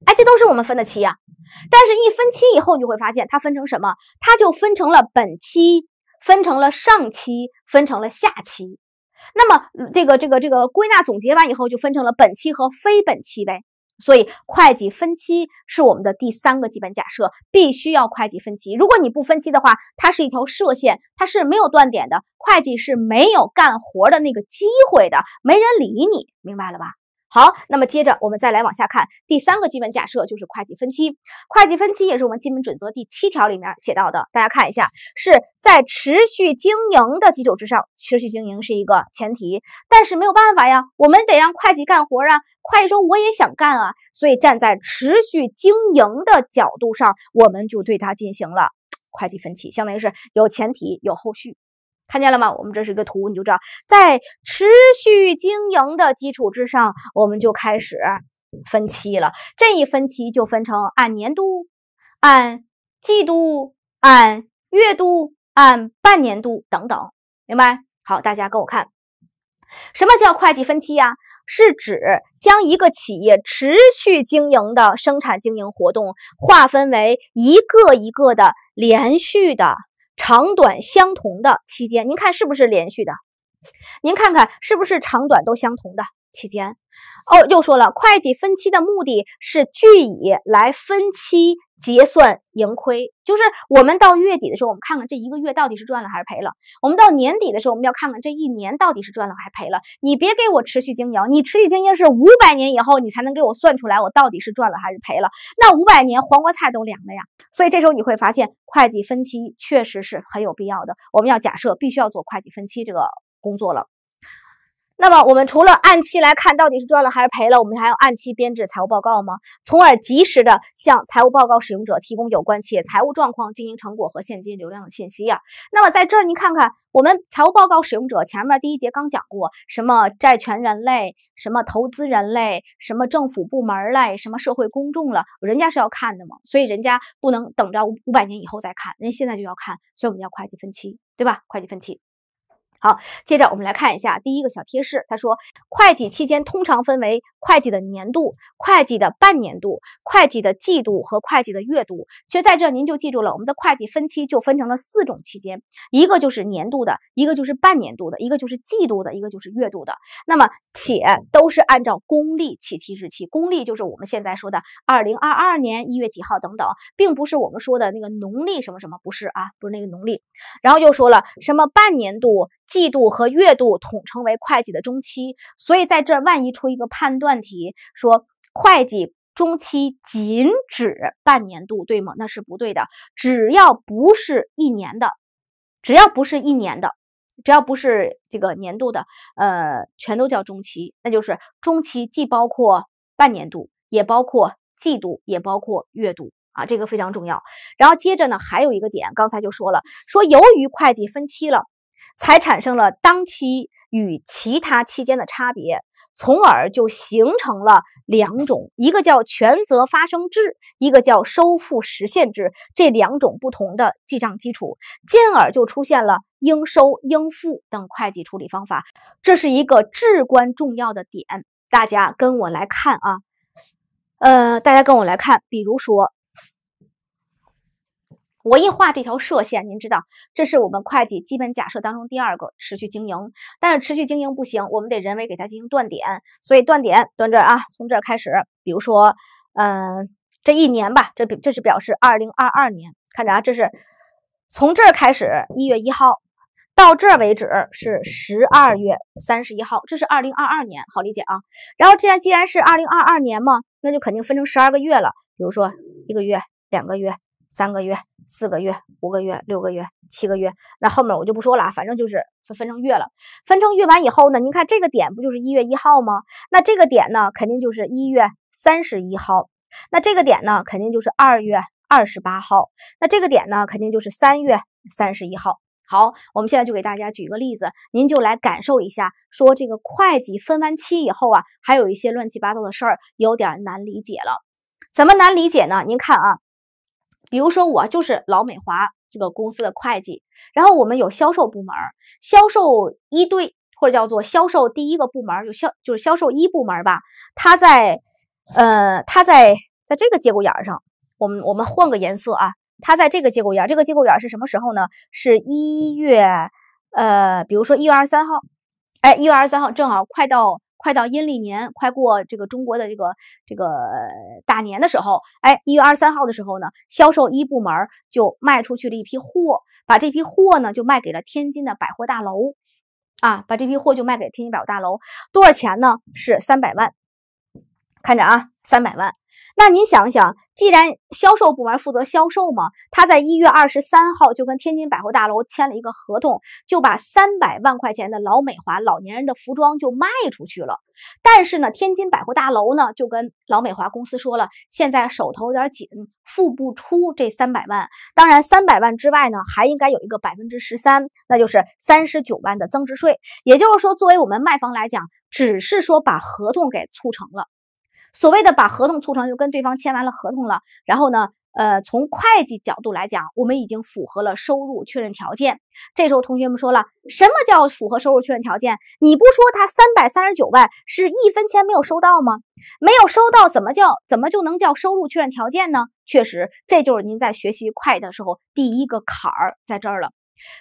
哎，这都是我们分的期呀。但是，一分期以后，你会发现它分成什么？它就分成了本期，分成了上期，分成了下期。那么这个这个这个归纳总结完以后，就分成了本期和非本期呗。所以，会计分期是我们的第三个基本假设，必须要会计分期。如果你不分期的话，它是一条射线，它是没有断点的，会计是没有干活的那个机会的，没人理你，明白了吧？好，那么接着我们再来往下看第三个基本假设，就是会计分期。会计分期也是我们基本准则第七条里面写到的，大家看一下，是在持续经营的基础之上，持续经营是一个前提，但是没有办法呀，我们得让会计干活啊。会计说我也想干啊，所以站在持续经营的角度上，我们就对它进行了 [tsk] 会计分期，相当于是有前提有后续。看见了吗？我们这是一个图，你就知道，在持续经营的基础之上，我们就开始分期了。这一分期就分成按年度、按季度、按月度、按半年度等等，明白？好，大家跟我看，什么叫会计分期呀？是指将一个企业持续经营的生产经营活动划分为一个一个的连续的。长短相同的期间，您看是不是连续的？您看看是不是长短都相同的期间？哦，又说了，会计分期的目的是据以来分期。结算盈亏，就是我们到月底的时候，我们看看这一个月到底是赚了还是赔了；我们到年底的时候，我们要看看这一年到底是赚了还是赔了。你别给我持续经营，你持续经营是五百年以后你才能给我算出来，我到底是赚了还是赔了。那五百年黄瓜菜都凉了呀！所以这时候你会发现，会计分期确实是很有必要的。我们要假设，必须要做会计分期这个工作了。那么我们除了按期来看，到底是赚了还是赔了，我们还要按期编制财务报告吗？从而及时的向财务报告使用者提供有关企业财务状况、经营成果和现金流量的信息啊。那么在这儿，你看看我们财务报告使用者，前面第一节刚讲过，什么债权人类，什么投资人类，什么政府部门类、什么社会公众了，人家是要看的嘛，所以人家不能等着五百年以后再看，人家现在就要看，所以我们叫会计分期，对吧？会计分期。好，接着我们来看一下第一个小贴士。他说，会计期间通常分为会计的年度、会计的半年度、会计的季度和会计的月度。其实在这您就记住了，我们的会计分期就分成了四种期间，一个就是年度的，一个就是半年度的，一个就是季度的，一个就是月度的。那么且都是按照公历起期日期，公历就是我们现在说的二零二二年一月几号等等，并不是我们说的那个农历什么什么，不是啊，不是那个农历。然后又说了什么半年度。季度和月度统称为会计的中期，所以在这万一出一个判断题，说会计中期仅指半年度，对吗？那是不对的，只要不是一年的，只要不是一年的，只要不是这个年度的，呃，全都叫中期。那就是中期既包括半年度，也包括季度，也包括月度啊，这个非常重要。然后接着呢，还有一个点，刚才就说了，说由于会计分期了。才产生了当期与其他期间的差别，从而就形成了两种，一个叫权责发生制，一个叫收付实现制，这两种不同的记账基础，进而就出现了应收、应付等会计处理方法。这是一个至关重要的点，大家跟我来看啊，呃，大家跟我来看，比如说。我一画这条射线，您知道，这是我们会计基本假设当中第二个持续经营。但是持续经营不行，我们得人为给它进行断点。所以断点断这儿啊，从这儿开始，比如说，嗯，这一年吧，这这是表示二零二二年。看着啊，这是从这儿开始，一月一号到这为止是十二月三十一号，这是二零二二年，好理解啊。然后既然既然是二零二二年嘛，那就肯定分成十二个月了，比如说一个月、两个月。三个月、四个月、五个月、六个月、七个月，那后面我就不说了啊，反正就是分分成月了。分成月完以后呢，您看这个点不就是一月一号吗？那这个点呢，肯定就是一月三十一号。那这个点呢，肯定就是二月二十八号。那这个点呢，肯定就是三月三十一号。好，我们现在就给大家举个例子，您就来感受一下，说这个会计分完期以后啊，还有一些乱七八糟的事儿，有点难理解了。怎么难理解呢？您看啊。比如说，我就是老美华这个公司的会计，然后我们有销售部门销售一队或者叫做销售第一个部门有就销就是销售一部门吧。他在，呃，他在在这个节骨眼儿上，我们我们换个颜色啊。他在这个节骨眼儿，这个节骨眼儿是什么时候呢？是一月，呃，比如说一月二十三号，哎，一月二十三号正好快到。快到阴历年，快过这个中国的这个这个大年的时候，哎，一月二十三号的时候呢，销售一部门就卖出去了一批货，把这批货呢就卖给了天津的百货大楼，啊，把这批货就卖给天津百货大楼，多少钱呢？是三百万。看着啊，三百万。那您想想，既然销售部门负责销售嘛，他在一月二十三号就跟天津百货大楼签了一个合同，就把三百万块钱的老美华老年人的服装就卖出去了。但是呢，天津百货大楼呢就跟老美华公司说了，现在手头有点紧，付不出这三百万。当然，三百万之外呢，还应该有一个百分之十三，那就是三十九万的增值税。也就是说，作为我们卖方来讲，只是说把合同给促成了。所谓的把合同促成，就跟对方签完了合同了。然后呢，呃，从会计角度来讲，我们已经符合了收入确认条件。这时候同学们说了，什么叫符合收入确认条件？你不说他三百三十九万是一分钱没有收到吗？没有收到，怎么叫怎么就能叫收入确认条件呢？确实，这就是您在学习会计的时候第一个坎儿在这儿了。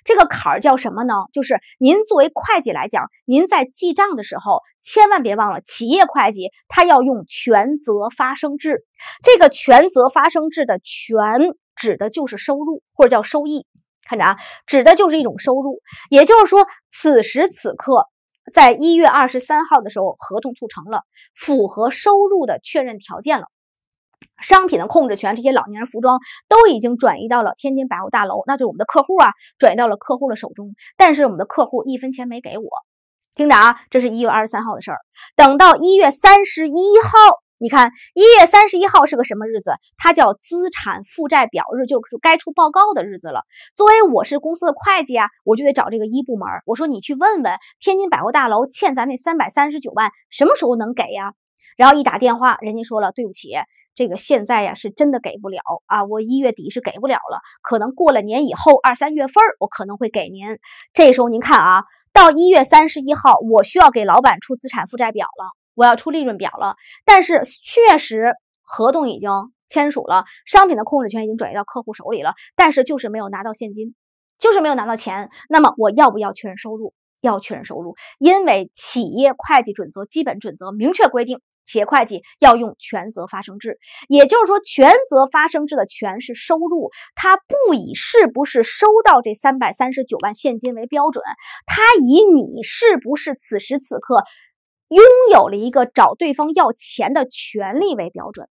这个坎儿叫什么呢？就是您作为会计来讲，您在记账的时候，千万别忘了，企业会计他要用权责发生制。这个权责发生制的权，指的就是收入或者叫收益。看着啊，指的就是一种收入。也就是说，此时此刻，在一月二十三号的时候，合同促成了，符合收入的确认条件了。商品的控制权，这些老年人服装都已经转移到了天津百货大楼，那就我们的客户啊，转移到了客户的手中。但是我们的客户一分钱没给我。听着啊，这是一月二十三号的事儿。等到一月三十一号，你看一月三十一号是个什么日子？它叫资产负债表日，就是该出报告的日子了。作为我是公司的会计啊，我就得找这个一部门。我说你去问问天津百货大楼欠咱那三百三十九万什么时候能给呀？然后一打电话，人家说了对不起。这个现在呀，是真的给不了啊！我一月底是给不了了，可能过了年以后二三月份儿，我可能会给您。这时候您看啊，到一月三十一号，我需要给老板出资产负债表了，我要出利润表了。但是确实，合同已经签署了，商品的控制权已经转移到客户手里了，但是就是没有拿到现金，就是没有拿到钱。那么我要不要确认收入？要确认收入，因为企业会计准则基本准则明确规定。企业会计要用权责发生制，也就是说，权责发生制的权是收入，它不以是不是收到这三百三十九万现金为标准，它以你是不是此时此刻拥有了一个找对方要钱的权利为标准。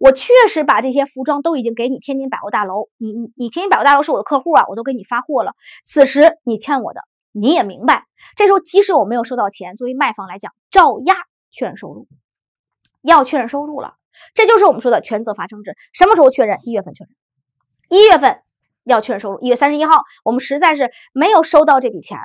我确实把这些服装都已经给你天津百货大楼，你你天津百货大楼是我的客户啊，我都给你发货了。此时你欠我的，你也明白。这时候即使我没有收到钱，作为卖方来讲，照压确认收入。要确认收入了，这就是我们说的权责发生制。什么时候确认？一月份确认。一月份要确认收入。一月三十一号，我们实在是没有收到这笔钱，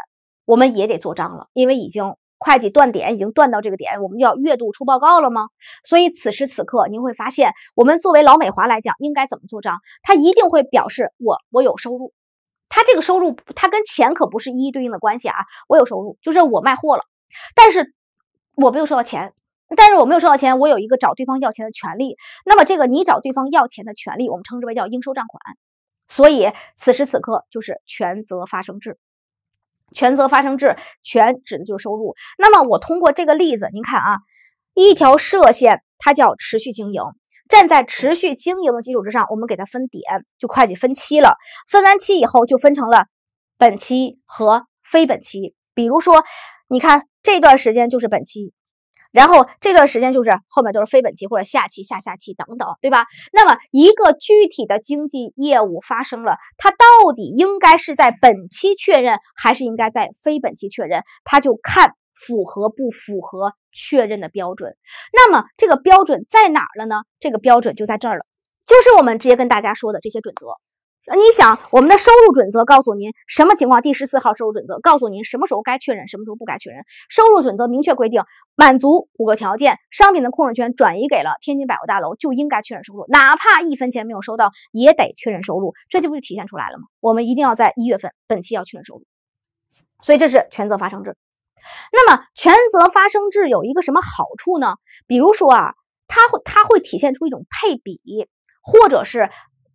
我们也得做账了，因为已经会计断点已经断到这个点，我们就要月度出报告了吗？所以此时此刻，您会发现，我们作为老美华来讲，应该怎么做账？他一定会表示我我有收入，他这个收入他跟钱可不是一一对应的关系啊。我有收入就是我卖货了，但是我没有收到钱。但是我没有收到钱，我有一个找对方要钱的权利。那么这个你找对方要钱的权利，我们称之为叫应收账款。所以此时此刻就是权责发生制。权责发生制，权指的就是收入。那么我通过这个例子，您看啊，一条射线它叫持续经营。站在持续经营的基础之上，我们给它分点，就会计分期了。分完期以后，就分成了本期和非本期。比如说，你看这段时间就是本期。然后这段时间就是后面都是非本期或者下期、下下期等等，对吧？那么一个具体的经济业务发生了，它到底应该是在本期确认，还是应该在非本期确认？它就看符合不符合确认的标准。那么这个标准在哪儿了呢？这个标准就在这儿了，就是我们直接跟大家说的这些准则。你想我们的收入准则告诉您什么情况？第十四号收入准则告诉您什么时候该确认，什么时候不该确认。收入准则明确规定，满足五个条件，商品的控制权转移给了天津百货大楼，就应该确认收入，哪怕一分钱没有收到，也得确认收入。这就不就体现出来了吗？我们一定要在一月份本期要确认收入。所以这是权责发生制。那么权责发生制有一个什么好处呢？比如说啊，它会它会体现出一种配比，或者是。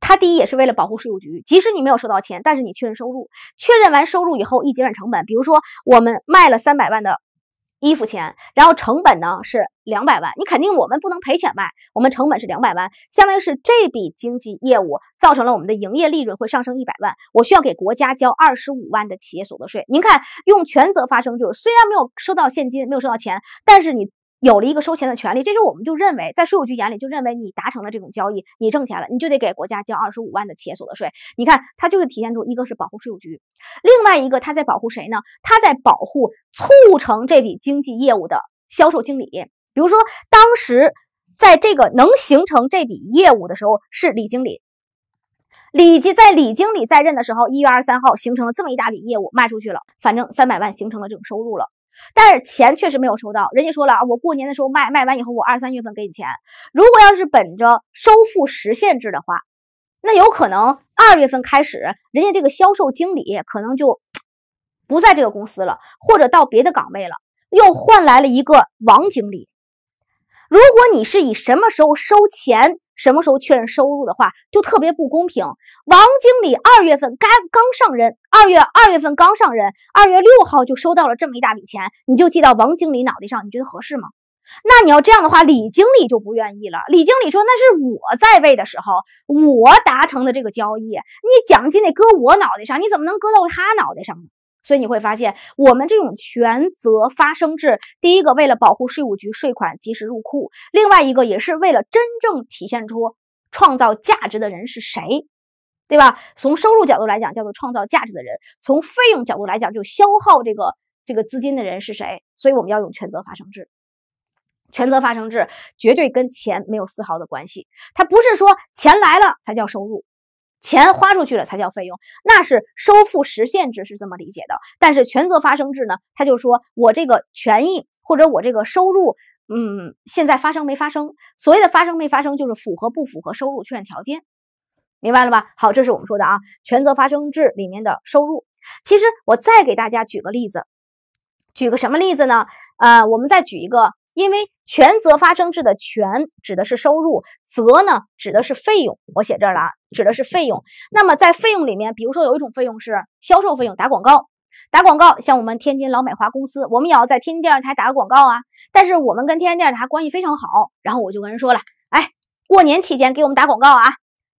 他第一也是为了保护税务局，即使你没有收到钱，但是你确认收入，确认完收入以后，一结转成本。比如说我们卖了三百万的衣服钱，然后成本呢是两百万，你肯定我们不能赔钱卖，我们成本是两百万，相当于是这笔经济业务造成了我们的营业利润会上升一百万，我需要给国家交二十五万的企业所得税。您看用权责发生就是虽然没有收到现金，没有收到钱，但是你。有了一个收钱的权利，这时候我们就认为，在税务局眼里就认为你达成了这种交易，你挣钱了，你就得给国家交二十五万的企业所得税。你看，它就是体现出一个是保护税务局，另外一个它在保护谁呢？它在保护促成这笔经济业务的销售经理。比如说，当时在这个能形成这笔业务的时候，是李经理。李即在李经理在任的时候，一月二十三号形成了这么一大笔业务，卖出去了，反正三百万形成了这种收入了。但是钱确实没有收到，人家说了啊，我过年的时候卖，卖完以后我二三月份给你钱。如果要是本着收付时限制的话，那有可能二月份开始，人家这个销售经理可能就不在这个公司了，或者到别的岗位了，又换来了一个王经理。如果你是以什么时候收钱，什么时候确认收入的话，就特别不公平。王经理二月份刚刚上任，二月二月份刚上任，二月六号就收到了这么一大笔钱，你就记到王经理脑袋上，你觉得合适吗？那你要这样的话，李经理就不愿意了。李经理说：“那是我在位的时候，我达成的这个交易，你奖金得搁我脑袋上，你怎么能搁到他脑袋上呢？”所以你会发现，我们这种权责发生制，第一个为了保护税务局税款及时入库，另外一个也是为了真正体现出创造价值的人是谁，对吧？从收入角度来讲，叫做创造价值的人；从费用角度来讲，就消耗这个这个资金的人是谁。所以我们要用权责发生制。权责发生制绝对跟钱没有丝毫的关系，它不是说钱来了才叫收入。钱花出去了才叫费用，那是收付实现制是这么理解的。但是权责发生制呢，他就说我这个权益或者我这个收入，嗯，现在发生没发生？所谓的发生没发生，就是符合不符合收入确认条件，明白了吧？好，这是我们说的啊，权责发生制里面的收入。其实我再给大家举个例子，举个什么例子呢？呃，我们再举一个。因为权责发生制的权指的是收入，责呢指的是费用。我写这儿了，指的是费用。那么在费用里面，比如说有一种费用是销售费用，打广告。打广告，像我们天津老美华公司，我们也要在天津电视台打个广告啊。但是我们跟天津电视台关系非常好，然后我就跟人说了，哎，过年期间给我们打广告啊，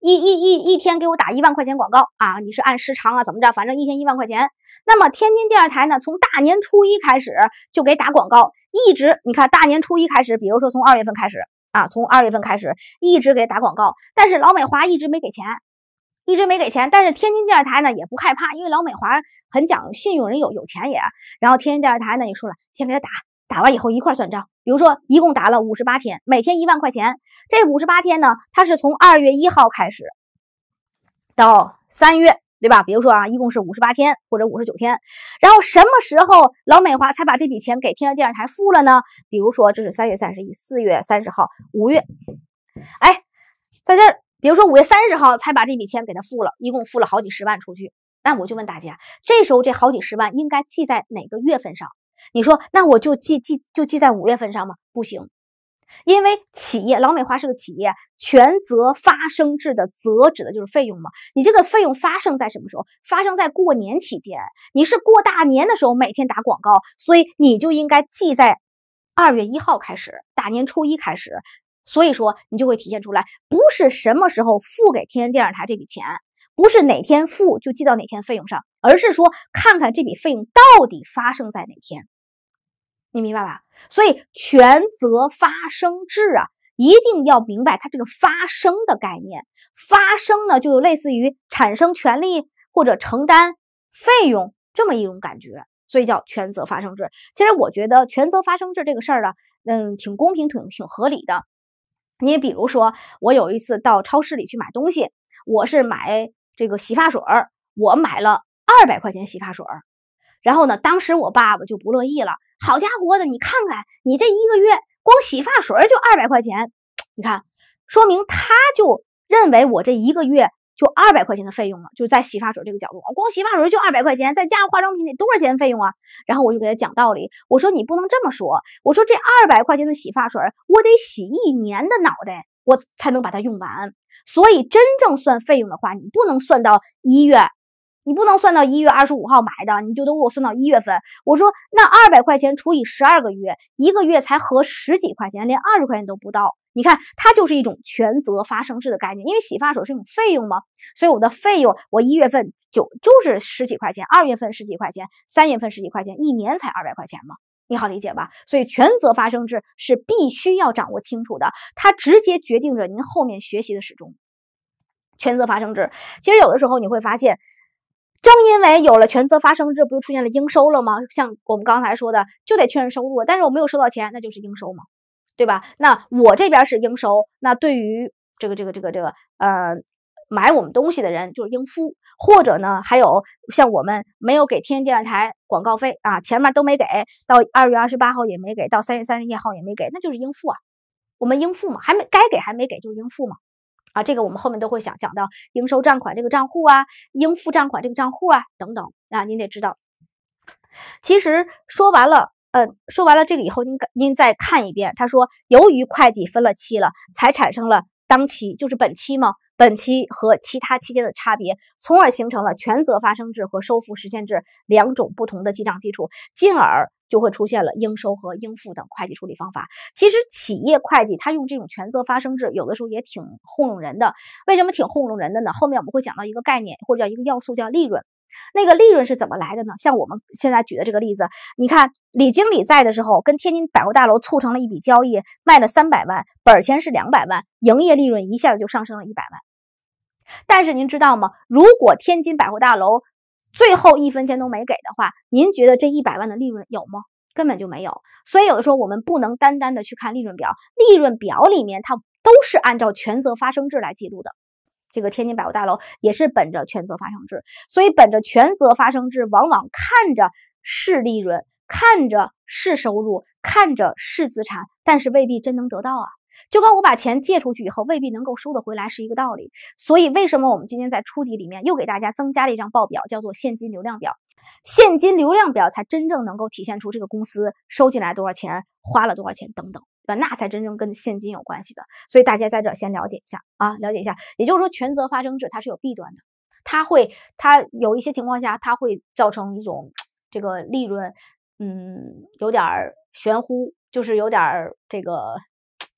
一一一一天给我打一万块钱广告啊，你是按时长啊，怎么着，反正一天一万块钱。那么天津电视台呢，从大年初一开始就给打广告。一直你看，大年初一开始，比如说从二月份开始啊，从二月份开始一直给打广告，但是老美华一直没给钱，一直没给钱。但是天津电视台呢也不害怕，因为老美华很讲信用，人有有钱也。然后天津电视台呢也说了，先给他打，打完以后一块算账。比如说一共打了五十八天，每天一万块钱，这五十八天呢，他是从二月一号开始到三月。对吧？比如说啊，一共是五十八天或者五十九天，然后什么时候老美华才把这笔钱给天津电视台付了呢？比如说这是三月三十一、四月三十号，五月，哎，在这儿，比如说五月三十号才把这笔钱给他付了，一共付了好几十万出去。那我就问大家，这时候这好几十万应该记在哪个月份上？你说，那我就记记就记在五月份上吗？不行。因为企业，老美华是个企业，权责发生制的责指的就是费用嘛。你这个费用发生在什么时候？发生在过年期间，你是过大年的时候每天打广告，所以你就应该记在二月一号开始，大年初一开始。所以说，你就会体现出来，不是什么时候付给天津电视台这笔钱，不是哪天付就记到哪天费用上，而是说看看这笔费用到底发生在哪天。你明白吧？所以权责发生制啊，一定要明白它这个发生的概念。发生呢，就类似于产生权利或者承担费用这么一种感觉，所以叫权责发生制。其实我觉得权责发生制这个事儿呢，嗯，挺公平、挺挺合理的。你比如说，我有一次到超市里去买东西，我是买这个洗发水儿，我买了二百块钱洗发水儿，然后呢，当时我爸爸就不乐意了。好家伙的，你看看，你这一个月光洗发水就二百块钱，你看，说明他就认为我这一个月就二百块钱的费用了，就在洗发水这个角度，光洗发水就二百块钱，再加上化妆品得多少钱费用啊？然后我就给他讲道理，我说你不能这么说，我说这二百块钱的洗发水，我得洗一年的脑袋，我才能把它用完，所以真正算费用的话，你不能算到一月你不能算到一月二十五号买的，你就得给我算到一月份。我说那二百块钱除以十二个月，一个月才合十几块钱，连二十块钱都不到。你看，它就是一种权责发生制的概念，因为洗发水是一种费用嘛，所以我的费用我一月份就就是十几块钱，二月份十几块钱，三月份十几块钱，一年才二百块钱嘛，你好理解吧？所以权责发生制是必须要掌握清楚的，它直接决定着您后面学习的始终。权责发生制，其实有的时候你会发现。正因为有了权责发生制，不就出现了应收了吗？像我们刚才说的，就得确认收入，但是我没有收到钱，那就是应收嘛，对吧？那我这边是应收，那对于这个这个这个这个呃买我们东西的人就是应付，或者呢，还有像我们没有给天津电视台广告费啊，前面都没给，到二月二十八号也没给，到三月三十一号也没给，那就是应付啊，我们应付嘛，还没该给还没给，就是应付嘛。啊，这个我们后面都会想讲到应收账款这个账户啊，应付账款这个账户啊等等啊，您得知道。其实说完了，呃，说完了这个以后，您您再看一遍。他说，由于会计分了期了，才产生了当期，就是本期吗？本期和其他期间的差别，从而形成了权责发生制和收付实现制两种不同的记账基础，进而。就会出现了应收和应付等会计处理方法。其实企业会计他用这种权责发生制，有的时候也挺糊弄人的。为什么挺糊弄人的呢？后面我们会讲到一个概念，或者叫一个要素，叫利润。那个利润是怎么来的呢？像我们现在举的这个例子，你看李经理在的时候，跟天津百货大楼促成了一笔交易，卖了三百万，本钱是两百万，营业利润一下子就上升了一百万。但是您知道吗？如果天津百货大楼最后一分钱都没给的话，您觉得这一百万的利润有吗？根本就没有。所以有的时候我们不能单单的去看利润表，利润表里面它都是按照权责发生制来记录的。这个天津百货大楼也是本着权责发生制，所以本着权责发生制，往往看着是利润，看着是收入，看着是资产，但是未必真能得到啊。就跟我把钱借出去以后未必能够收得回来是一个道理，所以为什么我们今天在初级里面又给大家增加了一张报表，叫做现金流量表？现金流量表才真正能够体现出这个公司收进来多少钱，花了多少钱等等，对吧？那才真正跟现金有关系的。所以大家在这儿先了解一下啊，了解一下。也就是说，权责发生制它是有弊端的，它会，它有一些情况下它会造成一种这个利润，嗯，有点儿玄乎，就是有点儿这个。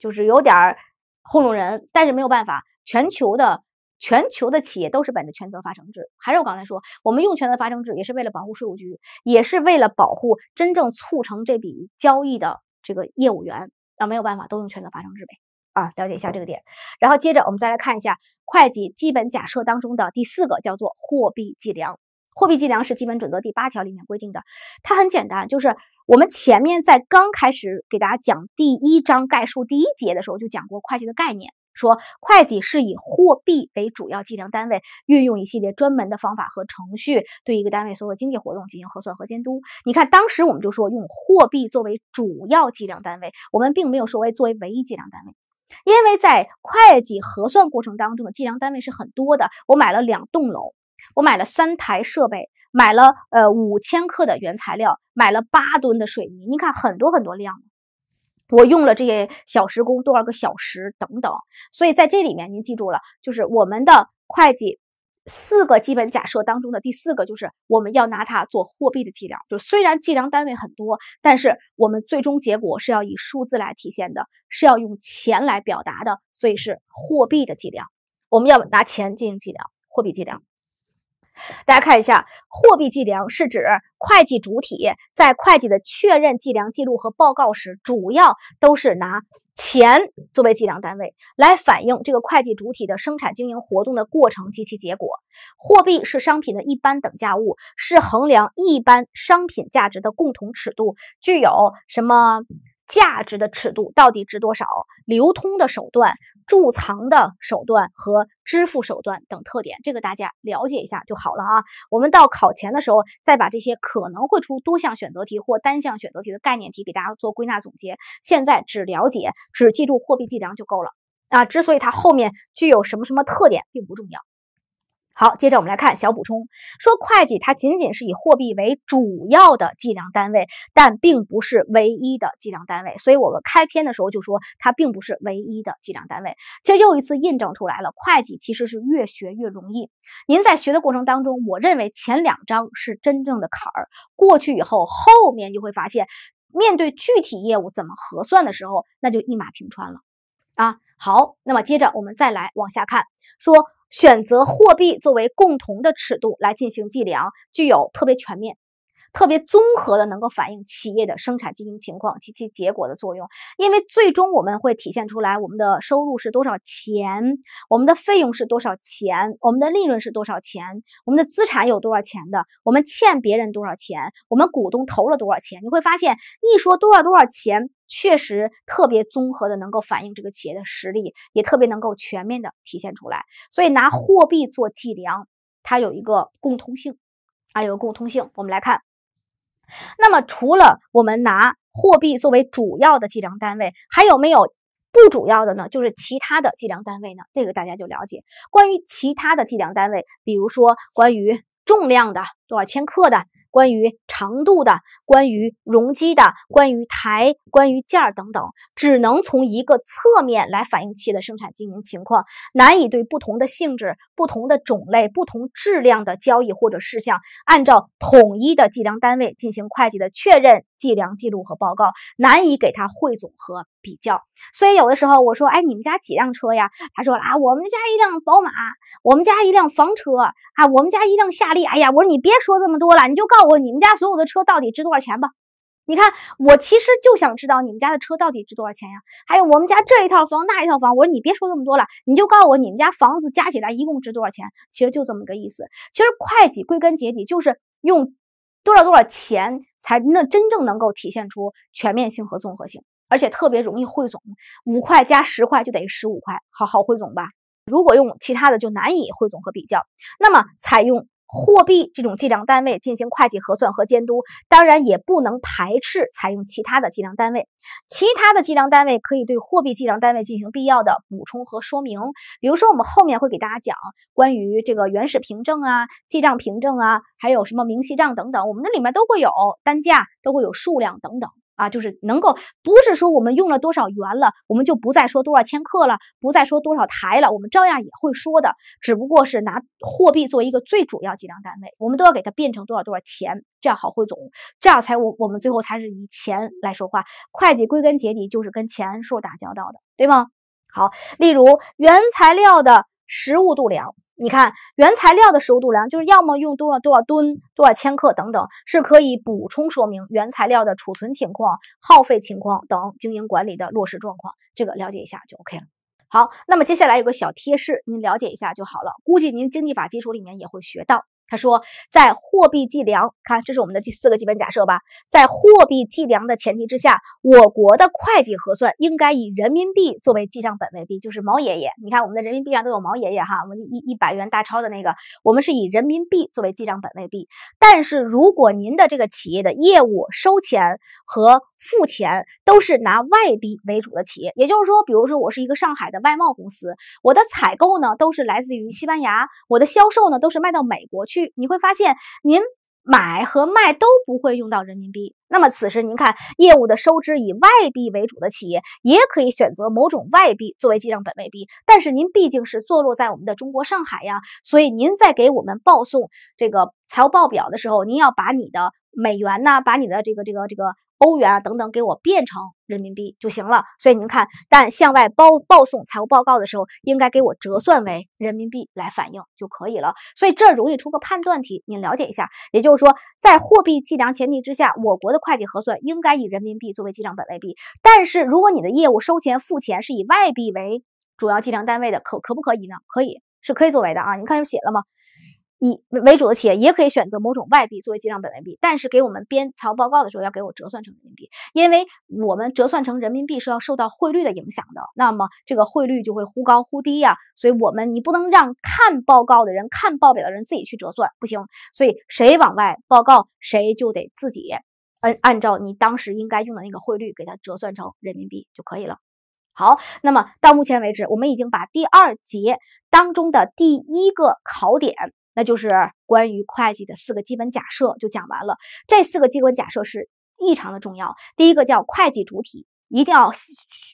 就是有点儿糊弄人，但是没有办法，全球的全球的企业都是本着权责发生制。还是我刚才说，我们用权责发生制也是为了保护税务局，也是为了保护真正促成这笔交易的这个业务员。啊，没有办法，都用权责发生制呗。啊，了解一下这个点。然后接着我们再来看一下会计基本假设当中的第四个，叫做货币计量。货币计量是基本准则第八条里面规定的，它很简单，就是我们前面在刚开始给大家讲第一章概述第一节的时候就讲过会计的概念，说会计是以货币为主要计量单位，运用一系列专门的方法和程序，对一个单位所有经济活动进行核算和监督。你看当时我们就说用货币作为主要计量单位，我们并没有说为作为唯一计量单位，因为在会计核算过程当中的计量单位是很多的。我买了两栋楼。我买了三台设备，买了呃五千克的原材料，买了八吨的水泥。你看很多很多量，我用了这些小时工多少个小时等等。所以在这里面，您记住了，就是我们的会计四个基本假设当中的第四个，就是我们要拿它做货币的计量。就虽然计量单位很多，但是我们最终结果是要以数字来体现的，是要用钱来表达的，所以是货币的计量。我们要拿钱进行计量，货币计量。大家看一下，货币计量是指会计主体在会计的确认、计量、记录和报告时，主要都是拿钱作为计量单位来反映这个会计主体的生产经营活动的过程及其结果。货币是商品的一般等价物，是衡量一般商品价值的共同尺度，具有什么？价值的尺度到底值多少？流通的手段、贮藏的手段和支付手段等特点，这个大家了解一下就好了啊。我们到考前的时候再把这些可能会出多项选择题或单项选择题的概念题给大家做归纳总结。现在只了解、只记住货币计量就够了啊。之所以它后面具有什么什么特点，并不重要。好，接着我们来看小补充，说会计它仅仅是以货币为主要的计量单位，但并不是唯一的计量单位。所以，我们开篇的时候就说它并不是唯一的计量单位。其实又一次印证出来了，会计其实是越学越容易。您在学的过程当中，我认为前两章是真正的坎儿，过去以后，后面就会发现，面对具体业务怎么核算的时候，那就一马平川了。啊，好，那么接着我们再来往下看，说。选择货币作为共同的尺度来进行计量，具有特别全面。特别综合的，能够反映企业的生产经营情况及其结果的作用，因为最终我们会体现出来我们的收入是多少钱，我们的费用是多少钱，我们的利润是多少钱，我们的资产有多少钱的，我们欠别人多少钱，我们股东投了多少钱。你会发现，一说多少多少钱，确实特别综合的能够反映这个企业的实力，也特别能够全面的体现出来。所以拿货币做计量，它有一个共通性啊，有个共通性。我们来看。那么，除了我们拿货币作为主要的计量单位，还有没有不主要的呢？就是其他的计量单位呢？这个大家就了解。关于其他的计量单位，比如说关于重量的，多少千克的。关于长度的、关于容积的、关于台、关于件儿等等，只能从一个侧面来反映企业的生产经营情况，难以对不同的性质、不同的种类、不同质量的交易或者事项，按照统一的计量单位进行会计的确认。计量、记录和报告难以给它汇总和比较，所以有的时候我说，哎，你们家几辆车呀？他说啊，我们家一辆宝马，我们家一辆房车，啊，我们家一辆夏利。哎呀，我说你别说这么多了，你就告诉我你们家所有的车到底值多少钱吧。你看，我其实就想知道你们家的车到底值多少钱呀。还有我们家这一套房那一套房，我说你别说这么多了，你就告诉我你们家房子加起来一共值多少钱。其实就这么个意思。其实会计归根结底就是用。多少多少钱才那真正能够体现出全面性和综合性，而且特别容易汇总。五块加十块就等于十五块，好好汇总吧。如果用其他的，就难以汇总和比较。那么采用。货币这种计量单位进行会计核算和监督，当然也不能排斥采用其他的计量单位。其他的计量单位可以对货币计量单位进行必要的补充和说明。比如说，我们后面会给大家讲关于这个原始凭证啊、记账凭证啊，还有什么明细账等等，我们那里面都会有单价，都会有数量等等。啊，就是能够，不是说我们用了多少元了，我们就不再说多少千克了，不再说多少台了，我们照样也会说的，只不过是拿货币做一个最主要计量单位，我们都要给它变成多少多少钱，这样好汇总，这样才我我们最后才是以钱来说话。会计归根结底就是跟钱数打交道的，对吗？好，例如原材料的。实物度量，你看原材料的实物度量，就是要么用多少多少吨、多少千克等等，是可以补充说明原材料的储存情况、耗费情况等经营管理的落实状况。这个了解一下就 OK 了。好，那么接下来有个小贴士，您了解一下就好了。估计您经济法基础里面也会学到。他说，在货币计量，看这是我们的第四个基本假设吧。在货币计量的前提之下，我国的会计核算应该以人民币作为记账本位币，就是毛爷爷。你看，我们的人民币上都有毛爷爷哈，我们一一百元大钞的那个，我们是以人民币作为记账本位币。但是如果您的这个企业的业务收钱和付钱都是拿外币为主的企业，也就是说，比如说我是一个上海的外贸公司，我的采购呢都是来自于西班牙，我的销售呢都是卖到美国去。你会发现，您买和卖都不会用到人民币。那么此时您看，业务的收支以外币为主的企业，也可以选择某种外币作为记账本位币。但是您毕竟是坐落在我们的中国上海呀，所以您在给我们报送这个财务报表的时候，您要把你的美元呢，把你的这个这个这个。欧元啊等等，给我变成人民币就行了。所以您看，但向外包报送财务报告的时候，应该给我折算为人民币来反映就可以了。所以这容易出个判断题，您了解一下。也就是说，在货币计量前提之下，我国的会计核算应该以人民币作为计量本位币。但是如果你的业务收钱付钱是以外币为主要计量单位的，可可不可以呢？可以，是可以作为的啊。你看有写了吗？以为主的企业也可以选择某种外币作为记账本位币，但是给我们编财务报告的时候要给我折算成人民币，因为我们折算成人民币是要受到汇率的影响的，那么这个汇率就会忽高忽低呀，所以我们你不能让看报告的人、看报表的人自己去折算，不行。所以谁往外报告，谁就得自己按按照你当时应该用的那个汇率给它折算成人民币就可以了。好，那么到目前为止，我们已经把第二节当中的第一个考点。那就是关于会计的四个基本假设就讲完了。这四个基本假设是异常的重要。第一个叫会计主体，一定要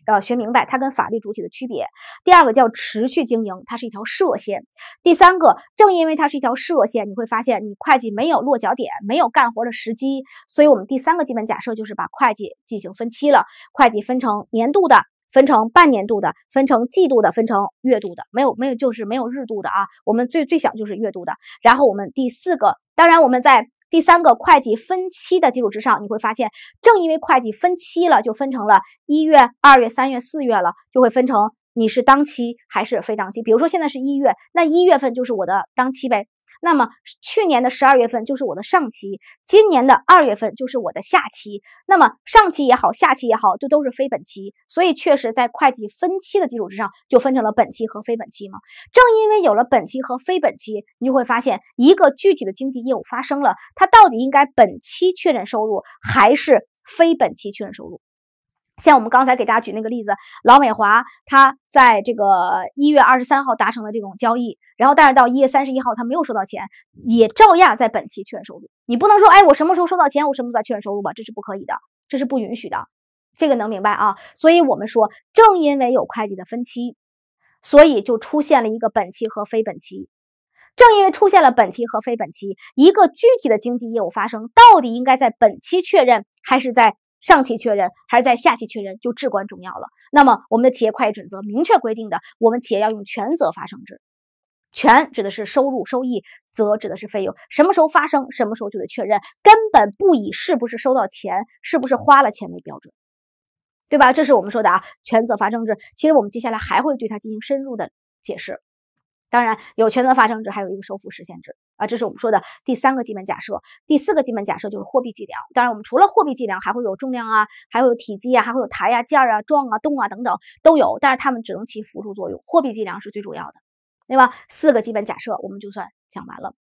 呃学明白它跟法律主体的区别。第二个叫持续经营，它是一条射线。第三个，正因为它是一条射线，你会发现你会计没有落脚点，没有干活的时机，所以我们第三个基本假设就是把会计进行分期了，会计分成年度的。分成半年度的，分成季度的，分成月度的，没有没有就是没有日度的啊。我们最最小就是月度的。然后我们第四个，当然我们在第三个会计分期的基础之上，你会发现，正因为会计分期了，就分成了一月、二月、三月、四月了，就会分成你是当期还是非当期。比如说现在是一月，那一月份就是我的当期呗。那么去年的十二月份就是我的上期，今年的二月份就是我的下期。那么上期也好，下期也好，这都是非本期。所以确实，在会计分期的基础之上，就分成了本期和非本期嘛。正因为有了本期和非本期，你就会发现一个具体的经济业务发生了，它到底应该本期确认收入还是非本期确认收入？像我们刚才给大家举那个例子，老美华他在这个一月二十三号达成的这种交易，然后但是到一月三十一号他没有收到钱，也照样在本期确认收入。你不能说，哎，我什么时候收到钱，我什么时候确认收入吧？这是不可以的，这是不允许的。这个能明白啊？所以我们说，正因为有会计的分期，所以就出现了一个本期和非本期。正因为出现了本期和非本期，一个具体的经济业务发生，到底应该在本期确认还是在？上期确认还是在下期确认就至关重要了。那么，我们的企业会计准则明确规定的，我们企业要用权责发生制，权指的是收入、收益，责指的是费用，什么时候发生，什么时候就得确认，根本不以是不是收到钱、是不是花了钱为标准，对吧？这是我们说的啊，权责发生制。其实我们接下来还会对它进行深入的解释。当然，有权责发生制还有一个收付实现制啊，这是我们说的第三个基本假设。第四个基本假设就是货币计量。当然，我们除了货币计量，还会有重量啊，还会有体积啊，还会有台啊、件啊、幢啊、动啊等等都有，但是它们只能起辅助作用，货币计量是最主要的，对吧？四个基本假设我们就算讲完了。